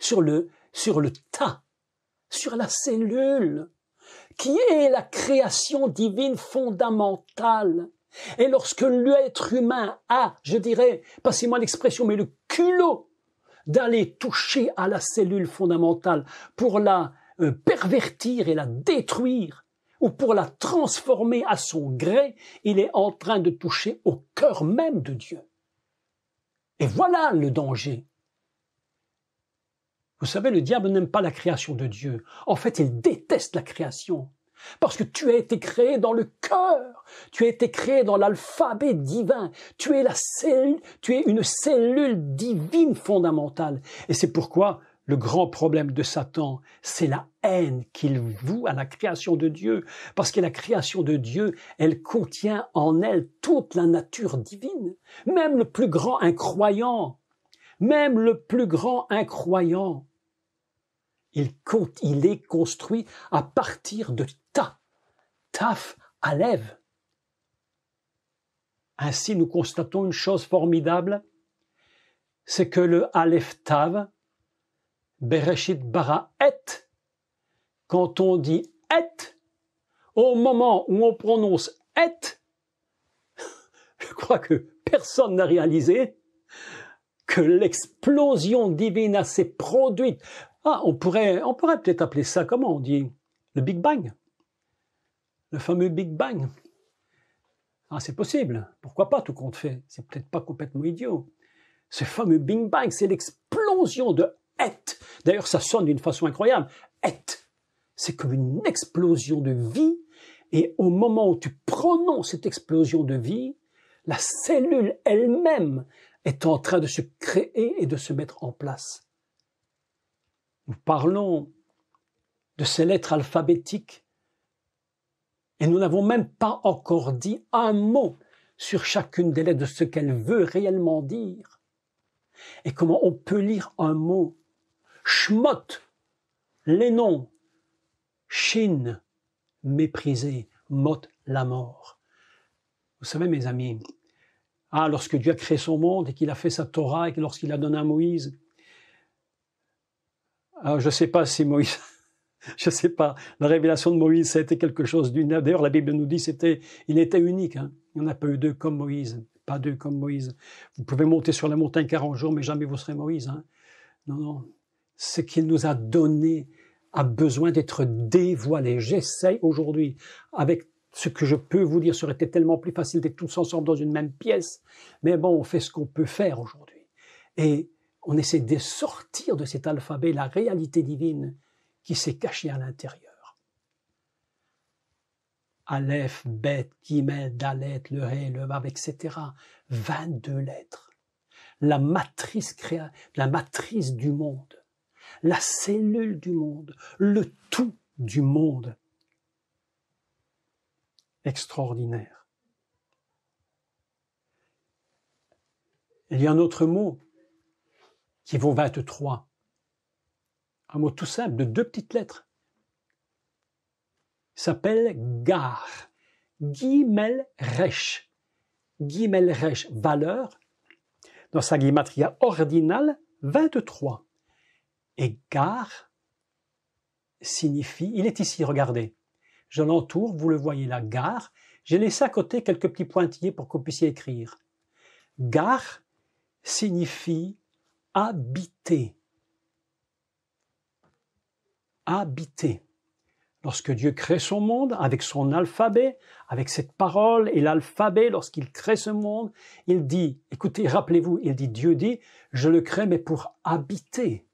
sur le, sur le tas, sur la cellule, qui est la création divine fondamentale. Et lorsque l'être humain a, je dirais, passez-moi l'expression, mais le culot d'aller toucher à la cellule fondamentale pour la euh, pervertir et la détruire, ou pour la transformer à son gré, il est en train de toucher au cœur même de Dieu. Et voilà le danger. Vous savez, le diable n'aime pas la création de Dieu. En fait, il déteste la création. Parce que tu as été créé dans le cœur, tu as été créé dans l'alphabet divin, tu es la cellule, tu es une cellule divine fondamentale. Et c'est pourquoi le grand problème de Satan, c'est la haine qu'il voue à la création de Dieu, parce que la création de Dieu, elle contient en elle toute la nature divine. Même le plus grand incroyant, même le plus grand incroyant, il, il est construit à partir de Taf, Alev. Ainsi, nous constatons une chose formidable, c'est que le Aleph Tav, Bereshit Bara Et, quand on dit Et, au moment où on prononce Et, je crois que personne n'a réalisé que l'explosion divine s'est produite. Ah, on pourrait, on pourrait peut-être appeler ça, comment on dit Le Big Bang le fameux Big Bang. Ah, c'est possible, pourquoi pas tout compte fait, c'est peut-être pas complètement idiot. Ce fameux Big Bang, c'est l'explosion de être. D'ailleurs, ça sonne d'une façon incroyable. Être, c'est comme une explosion de vie, et au moment où tu prononces cette explosion de vie, la cellule elle-même est en train de se créer et de se mettre en place. Nous parlons de ces lettres alphabétiques et nous n'avons même pas encore dit un mot sur chacune des lettres de ce qu'elle veut réellement dire. Et comment on peut lire un mot Schmott, les noms, Chine, méprisé, mot, la mort. Vous savez, mes amis, ah, lorsque Dieu a créé son monde et qu'il a fait sa Torah et lorsqu'il a donné à Moïse, ah, je ne sais pas si Moïse je ne sais pas. La révélation de Moïse, ça a été quelque chose d'une. D'ailleurs, la Bible nous dit c'était, il était unique. Hein. Il n'y en a pas eu deux comme Moïse. Pas deux comme Moïse. Vous pouvez monter sur la montagne 40 jours, mais jamais vous serez Moïse. Hein. Non, non. Ce qu'il nous a donné a besoin d'être dévoilé. J'essaye aujourd'hui, avec ce que je peux vous dire, ça aurait été tellement plus facile d'être tous ensemble dans une même pièce. Mais bon, on fait ce qu'on peut faire aujourd'hui. Et on essaie de sortir de cet alphabet la réalité divine qui s'est caché à l'intérieur. Aleph, Beth, Gimel, Dalet, le Ré, le Vav, etc. 22 lettres. La matrice, créa, la matrice du monde, la cellule du monde, le tout du monde. Extraordinaire. Il y a un autre mot qui vaut 23 un mot tout simple de deux petites lettres. s'appelle Gar. Gimel Resh, valeur, dans sa guimatria ordinale, 23. Et Gar signifie, il est ici, regardez. Je l'entoure, vous le voyez là, Gar. J'ai laissé à côté quelques petits pointillés pour que vous puissiez écrire. Gar signifie habiter, habiter. Lorsque Dieu crée son monde avec son alphabet, avec cette parole et l'alphabet, lorsqu'il crée ce monde, il dit, écoutez, rappelez-vous, il dit, Dieu dit, je le crée mais pour habiter.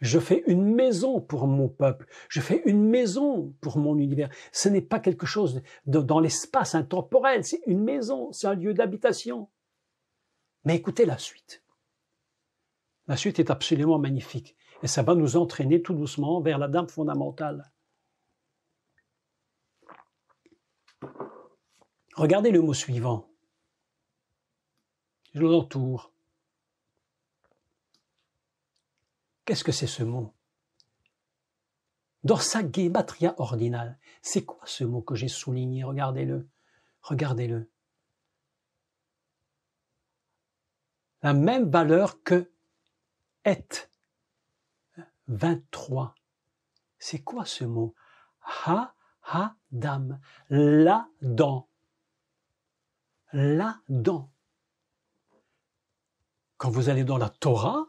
Je fais une maison pour mon peuple. Je fais une maison pour mon univers. Ce n'est pas quelque chose dans l'espace intemporel. C'est une maison. C'est un lieu d'habitation. Mais écoutez la suite. La suite est absolument magnifique. Et ça va nous entraîner tout doucement vers la dame fondamentale. Regardez le mot suivant. Je l'entoure. Qu'est-ce que c'est ce mot Dorsa gematria ordinale. C'est quoi ce mot que j'ai souligné Regardez-le. Regardez-le. La même valeur que être ». 23. C'est quoi ce mot Ha, ha, dame. La dent. La dent. Quand vous allez dans la Torah,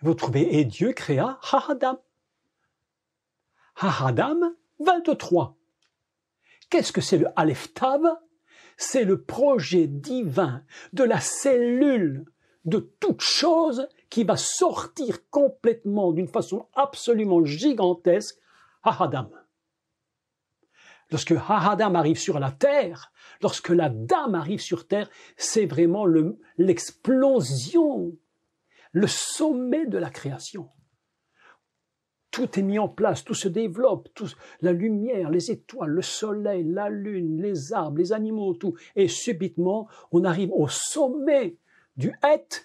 vous trouvez Et Dieu créa ha, ha, Ha, ha, 23. Qu'est-ce que c'est le Aleph tab C'est le projet divin de la cellule de toute chose qui va sortir complètement d'une façon absolument gigantesque Hahadam. Lorsque Hahadam arrive sur la terre, lorsque la dame arrive sur terre, c'est vraiment l'explosion, le, sommet de la création tout est mis en place, tout se développe, la lumière, les étoiles, le soleil, la lune, les arbres, les animaux, tout. Et subitement, on arrive au sommet du être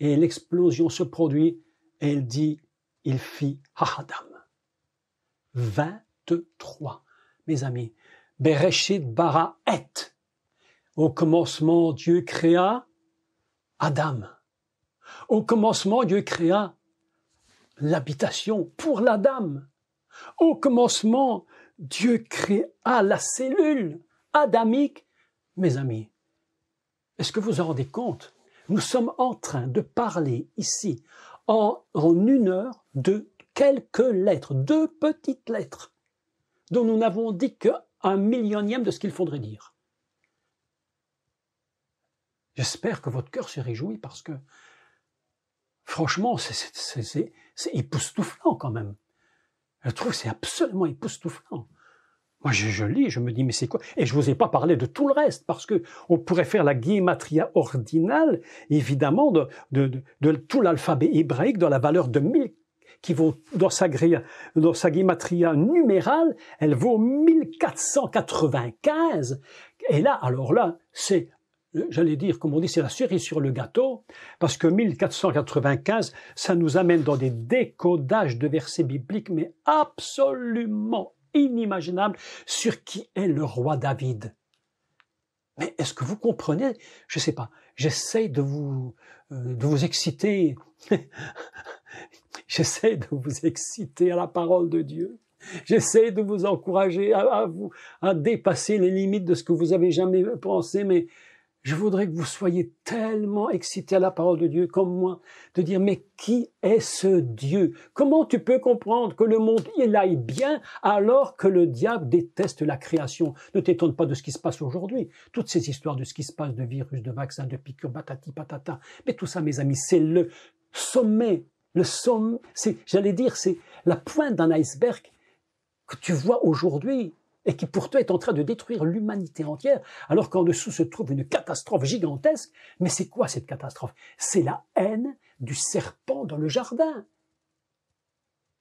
et l'explosion se produit et elle dit, il fit adam 23. Mes amis, Bereshit bara et. Au commencement, Dieu créa Adam. Au commencement, Dieu créa l'habitation pour l'Adam. Au commencement, Dieu créa la cellule adamique. Mes amis, est-ce que vous en rendez compte nous sommes en train de parler ici en, une heure de quelques lettres, deux petites lettres, dont nous n'avons dit qu'un millionième de ce qu'il faudrait dire. J'espère que votre cœur se réjouit parce que, franchement, c'est époustouflant quand même. Je trouve que c'est absolument époustouflant. Moi, je, je, lis, je me dis, mais c'est quoi Et je vous ai pas parlé de tout le reste, parce que on pourrait faire la guillematria ordinale, évidemment, de, de, de, tout l'alphabet hébraïque, dans la valeur de 1000, qui vaut, dans sa, dans sa numérale, elle vaut 1495. Et là, alors là, c'est j'allais dire, comme on dit, c'est la cerise sur le gâteau, parce que 1495, ça nous amène dans des décodages de versets bibliques, mais absolument inimaginable sur qui est le roi David. Mais est-ce que vous comprenez Je ne sais pas. J'essaie de vous, euh, de vous exciter. J'essaie de vous exciter à la parole de Dieu. J'essaie de vous encourager à, vous à dépasser les limites de ce que vous avez jamais pensé, mais je voudrais que vous soyez tellement excités à la parole de Dieu comme moi, de dire, mais qui est ce Dieu Comment tu peux comprendre que le monde, il aille bien alors que le diable déteste la création Ne t'étonne pas de ce qui se passe aujourd'hui. Toutes ces histoires de ce qui se passe, de virus, de vaccins, de piqûres, patati, patata. Mais tout ça, mes amis, c'est le sommet. Le sommet, c'est, j'allais dire, c'est la pointe d'un iceberg que tu vois aujourd'hui et qui pourtant est en train de détruire l'humanité entière, alors qu'en dessous se trouve une catastrophe gigantesque. Mais c'est quoi cette catastrophe C'est la haine du serpent dans le jardin.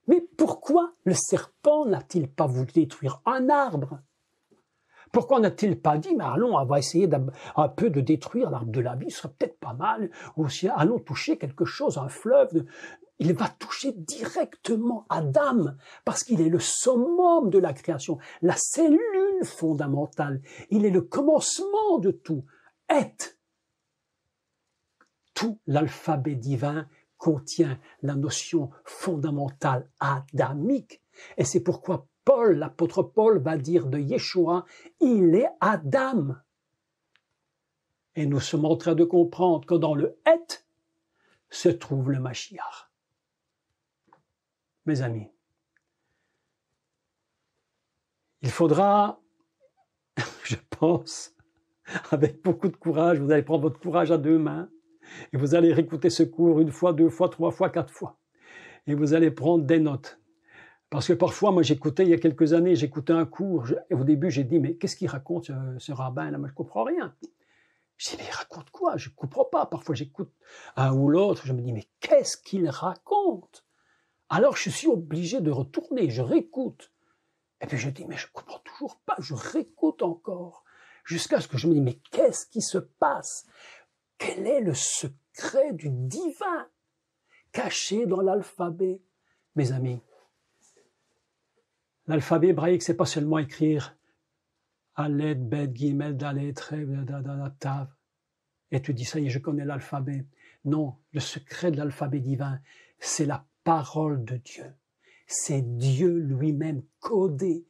Mais pourquoi le serpent n'a-t-il pas voulu détruire un arbre pourquoi n'a-t-il pas dit, allons, on va essayer un, un peu de détruire l'arbre de la vie, ce serait peut-être pas mal, ou si allons toucher quelque chose, un fleuve, il va toucher directement Adam parce qu'il est le summum de la création, la cellule fondamentale. Il est le commencement de tout. et ». tout l'alphabet divin contient la notion fondamentale adamique. Et c'est pourquoi Paul, l'apôtre Paul, va dire de Yeshua, il est Adam. Et nous sommes en train de comprendre que dans le et » se trouve le Mashiach mes amis, il faudra, je pense, avec beaucoup de courage, vous allez prendre votre courage à deux mains et vous allez réécouter ce cours une fois, deux fois, trois fois, quatre fois. Et vous allez prendre des notes. Parce que parfois, moi, j'écoutais, il y a quelques années, j'écoutais un cours, et au début, j'ai dit, mais qu'est-ce qu'il raconte ce, rabbin là Moi, je comprends rien. Je dis, mais il raconte quoi Je ne comprends pas. Parfois, j'écoute un ou l'autre, je me dis, mais qu'est-ce qu'il raconte alors je suis obligé de retourner, je réécoute. Et puis je dis, mais je comprends toujours pas, je réécoute encore. Jusqu'à ce que je me dis, mais qu'est-ce qui se passe Quel est le secret du divin caché dans l'alphabet Mes amis, l'alphabet hébraïque, c'est pas seulement écrire Alet, Bet, Gimel, Dalet, Tav. Et tu dis, ça y est, je connais l'alphabet. Non, le secret de l'alphabet divin, c'est la parole de Dieu. C'est Dieu lui-même codé,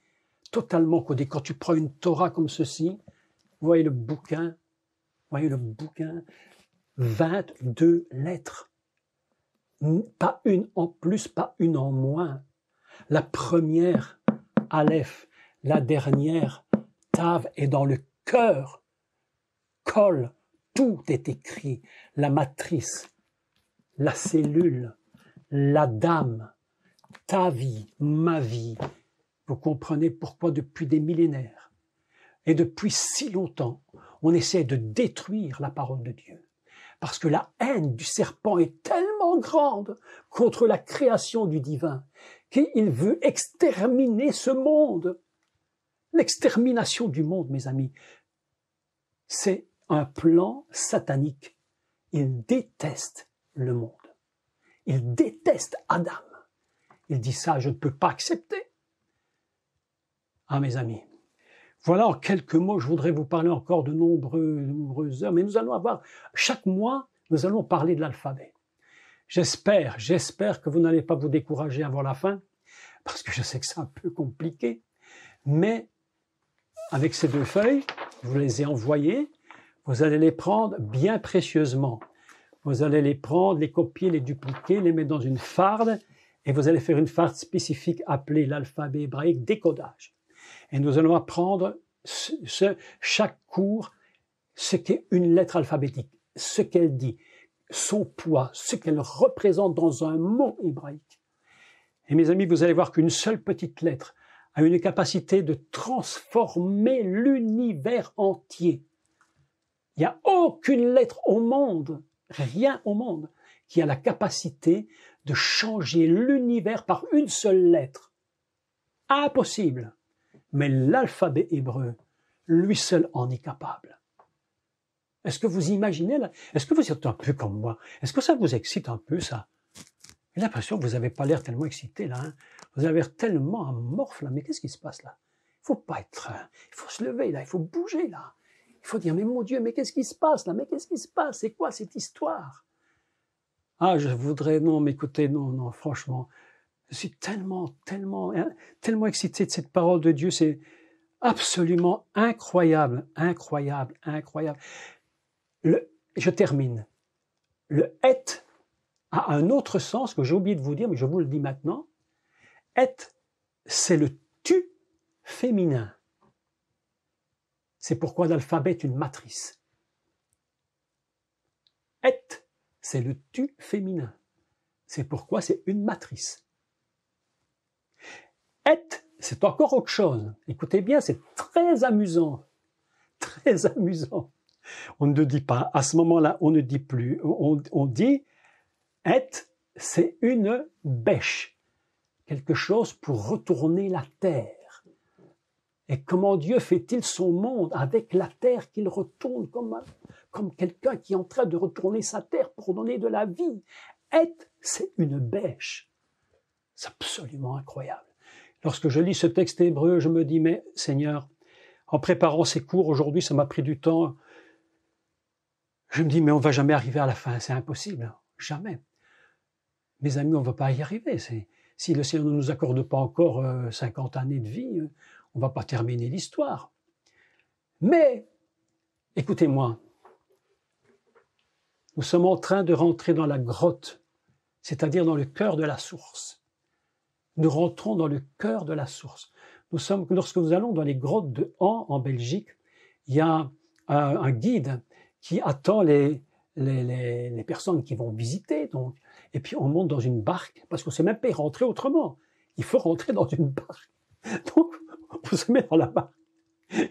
totalement codé. Quand tu prends une Torah comme ceci, voyez le bouquin, voyez le bouquin, 22 lettres. Pas une en plus, pas une en moins. La première, Aleph, la dernière, Tav, est dans le cœur. Col, tout est écrit. La matrice, la cellule, la dame, ta vie, ma vie. Vous comprenez pourquoi depuis des millénaires et depuis si longtemps, on essaie de détruire la parole de Dieu. Parce que la haine du serpent est tellement grande contre la création du divin qu'il veut exterminer ce monde. L'extermination du monde, mes amis, c'est un plan satanique. Il déteste le monde. Il déteste Adam. Il dit ça, je ne peux pas accepter. Ah, mes amis. Voilà en quelques mots, je voudrais vous parler encore de nombreux, nombreuses heures, mais nous allons avoir, chaque mois, nous allons parler de l'alphabet. J'espère, j'espère que vous n'allez pas vous décourager avant la fin, parce que je sais que c'est un peu compliqué, mais avec ces deux feuilles, je vous les ai envoyées, vous allez les prendre bien précieusement. Vous allez les prendre, les copier, les dupliquer, les mettre dans une farde et vous allez faire une farde spécifique appelée l'alphabet hébraïque décodage. Et nous allons apprendre ce, chaque cours ce qu'est une lettre alphabétique, ce qu'elle dit, son poids, ce qu'elle représente dans un mot hébraïque. Et mes amis, vous allez voir qu'une seule petite lettre a une capacité de transformer l'univers entier. Il n'y a aucune lettre au monde Rien au monde qui a la capacité de changer l'univers par une seule lettre. Impossible. Mais l'alphabet hébreu, lui seul en est capable. Est-ce que vous imaginez là Est-ce que vous êtes un peu comme moi Est-ce que ça vous excite un peu ça J'ai l'impression que vous n'avez pas l'air tellement excité là. Hein. vous avez l'air tellement amorphe là. Mais qu'est-ce qui se passe là Il faut pas être. Euh, il faut se lever là. Il faut bouger là. Il faut dire, mais mon Dieu, mais qu'est-ce qui se passe là Mais qu'est-ce qui se passe C'est quoi cette histoire Ah, je voudrais, non, mais non, non, franchement, je suis tellement, tellement, hein, tellement excité de cette parole de Dieu. C'est absolument incroyable, incroyable, incroyable. Le, je termine. Le être a un autre sens que j'ai oublié de vous dire, mais je vous le dis maintenant. Être, c'est le tu féminin. C'est pourquoi l'alphabet est une matrice. Et, c'est le tu féminin. C'est pourquoi c'est une matrice. Et, c'est encore autre chose. Écoutez bien, c'est très amusant. Très amusant. On ne dit pas, à ce moment-là, on ne dit plus. On, on dit, et, c'est une bêche. Quelque chose pour retourner la terre. Et comment Dieu fait-il son monde avec la terre qu'il retourne comme, comme quelqu'un qui est en train de retourner sa terre pour donner de la vie Être, c'est une bêche. C'est absolument incroyable. Lorsque je lis ce texte hébreu, je me dis, mais Seigneur, en préparant ces cours aujourd'hui, ça m'a pris du temps. Je me dis, mais on va jamais arriver à la fin, c'est impossible, jamais. Mes amis, on ne va pas y arriver. Si le Seigneur ne nous accorde pas encore 50 euh, années de vie, euh, on ne va pas terminer l'histoire. Mais, écoutez-moi, nous sommes en train de rentrer dans la grotte, c'est-à-dire dans le cœur de la source. Nous rentrons dans le cœur de la source. Nous sommes, lorsque nous allons dans les grottes de Han en Belgique, il y a un, guide qui attend les, les, personnes qui vont visiter. Donc, et puis on monte dans une barque parce qu'on ne sait même pas y rentrer autrement. Il faut rentrer dans une barque. on se met dans la barque.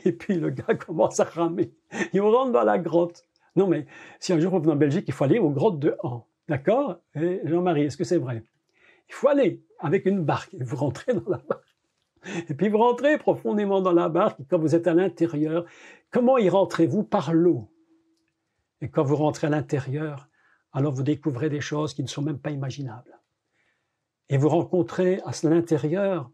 Et puis le gars commence à ramer. Il rentre dans la grotte. Non, mais si un jour on venez en Belgique, il faut aller aux grottes de Han. D'accord Jean-Marie, est-ce que c'est vrai Il faut aller avec une barque. Et vous rentrez dans la barque. Et puis vous rentrez profondément dans la barque. Et quand vous êtes à l'intérieur, comment y rentrez-vous Par l'eau. Et quand vous rentrez à l'intérieur, alors vous découvrez des choses qui ne sont même pas imaginables. Et vous rencontrez à l'intérieur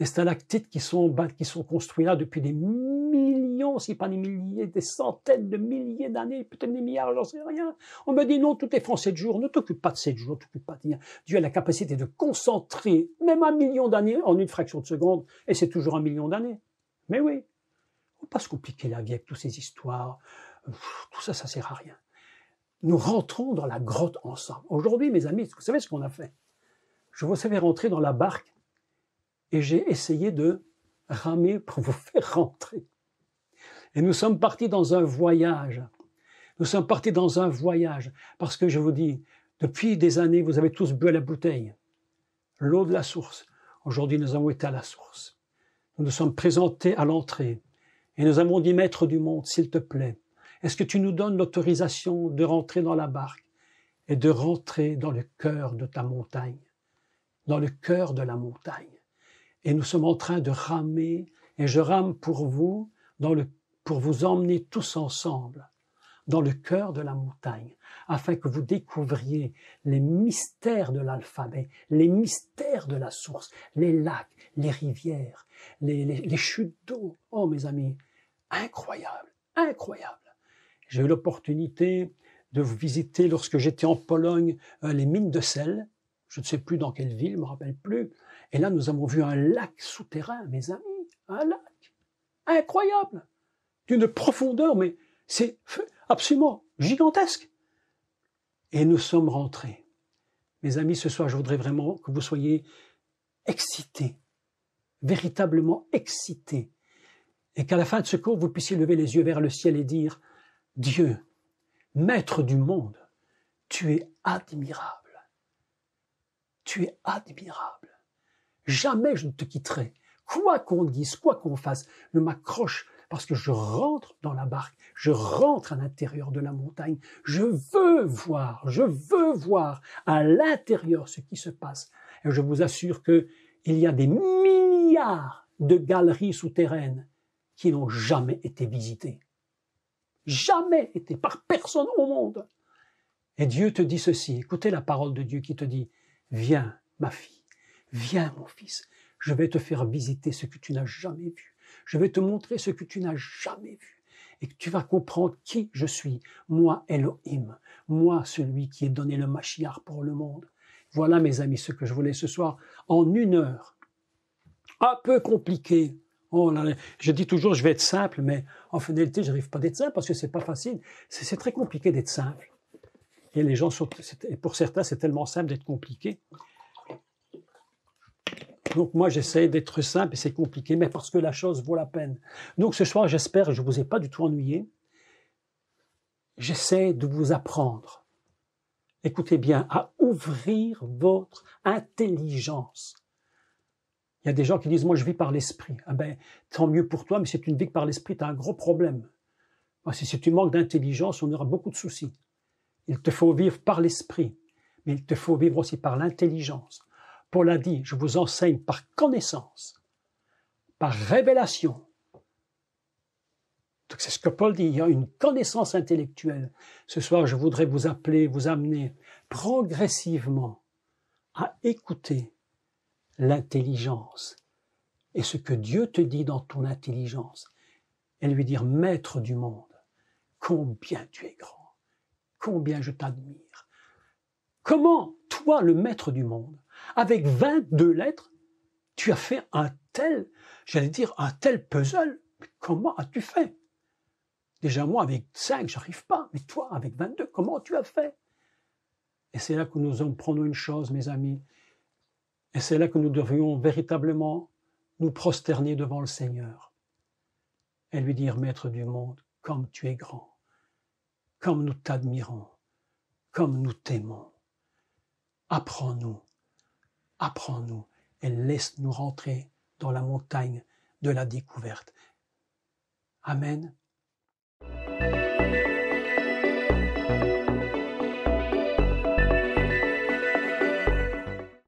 des stalactites qui sont, qui sont construits là depuis des millions, si pas des milliers, des centaines de milliers d'années, peut-être des milliards, j'en sais rien. On me dit non, tout est français de jour, ne t'occupe pas de 7 jours, ne t'occupe pas de rien. Dieu a la capacité de concentrer même un million d'années en une fraction de seconde, et c'est toujours un million d'années. Mais oui, on ne pas se compliquer la vie avec toutes ces histoires, tout ça, ça ne sert à rien. Nous rentrons dans la grotte ensemble. Aujourd'hui, mes amis, vous savez ce qu'on a fait Je vous savais rentrer dans la barque et j'ai essayé de ramer pour vous faire rentrer. Et nous sommes partis dans un voyage. Nous sommes partis dans un voyage parce que je vous dis, depuis des années, vous avez tous bu à la bouteille l'eau de la source. Aujourd'hui, nous avons été à la source. Nous nous sommes présentés à l'entrée et nous avons dit, Maître du monde, s'il te plaît, est-ce que tu nous donnes l'autorisation de rentrer dans la barque et de rentrer dans le cœur de ta montagne, dans le cœur de la montagne et nous sommes en train de ramer, et je rame pour vous, pour vous emmener tous ensemble dans le cœur de la montagne, afin que vous découvriez les mystères de l'alphabet, les mystères de la source, les lacs, les rivières, les, chutes d'eau. Oh mes amis, incroyable, incroyable. J'ai eu l'opportunité de vous visiter lorsque j'étais en Pologne euh, les mines de sel. Je ne sais plus dans quelle ville, je me rappelle plus. Et là, nous avons vu un lac souterrain, mes amis, un lac incroyable, d'une profondeur, mais c'est absolument gigantesque. Et nous sommes rentrés. Mes amis, ce soir, je voudrais vraiment que vous soyez excités, véritablement excités, et qu'à la fin de ce cours, vous puissiez lever les yeux vers le ciel et dire, Dieu, Maître du monde, tu es admirable. Tu es admirable. Jamais je ne te quitterai. Quoi qu'on dise, quoi qu'on fasse, ne m'accroche parce que je rentre dans la barque, je rentre à l'intérieur de la montagne, je veux voir, je veux voir à l'intérieur ce qui se passe. Et je vous assure que il y a des milliards de galeries souterraines qui n'ont jamais été visitées. Jamais été par personne au monde. Et Dieu te dit ceci, écoutez la parole de Dieu qui te dit, viens ma fille. Viens, mon fils, je vais te faire visiter ce que tu n'as jamais vu. Je vais te montrer ce que tu n'as jamais vu. Et tu vas comprendre qui je suis, moi Elohim, moi celui qui ai donné le Machiar pour le monde. Voilà, mes amis, ce que je voulais ce soir en une heure. Un peu compliqué. Oh Je dis toujours, je vais être simple, mais en finalité, je n'arrive pas d'être simple parce que ce n'est pas facile. C'est très compliqué d'être simple. Et les gens sont, pour certains, c'est tellement simple d'être compliqué. Donc moi, j'essaie d'être simple et c'est compliqué, mais parce que la chose vaut la peine. Donc ce soir, j'espère, je ne vous ai pas du tout ennuyé. J'essaie de vous apprendre, écoutez bien, à ouvrir votre intelligence. Il y a des gens qui disent, moi je vis par l'esprit. Ah ben, tant mieux pour toi, mais si tu ne vis que par l'esprit, tu as un gros problème. si tu manques d'intelligence, on aura beaucoup de soucis. Il te faut vivre par l'esprit, mais il te faut vivre aussi par l'intelligence. Paul a dit, je vous enseigne par connaissance, par révélation. Donc C'est ce que Paul dit, il y a une connaissance intellectuelle. Ce soir, je voudrais vous appeler, vous amener progressivement à écouter l'intelligence et ce que Dieu te dit dans ton intelligence et lui dire, Maître du monde, combien tu es grand, combien je t'admire. Comment, toi, le Maître du monde, avec 22 lettres, tu as fait un tel, j'allais dire, un tel puzzle. comment as-tu fait Déjà, moi, avec 5, j'arrive pas. Mais toi, avec 22, comment tu as fait Et c'est là que nous en prenons une chose, mes amis. Et c'est là que nous devrions véritablement nous prosterner devant le Seigneur et lui dire, Maître du monde, comme tu es grand, comme nous t'admirons, comme nous t'aimons, apprends-nous apprends-nous et laisse-nous rentrer dans la montagne de la découverte. Amen.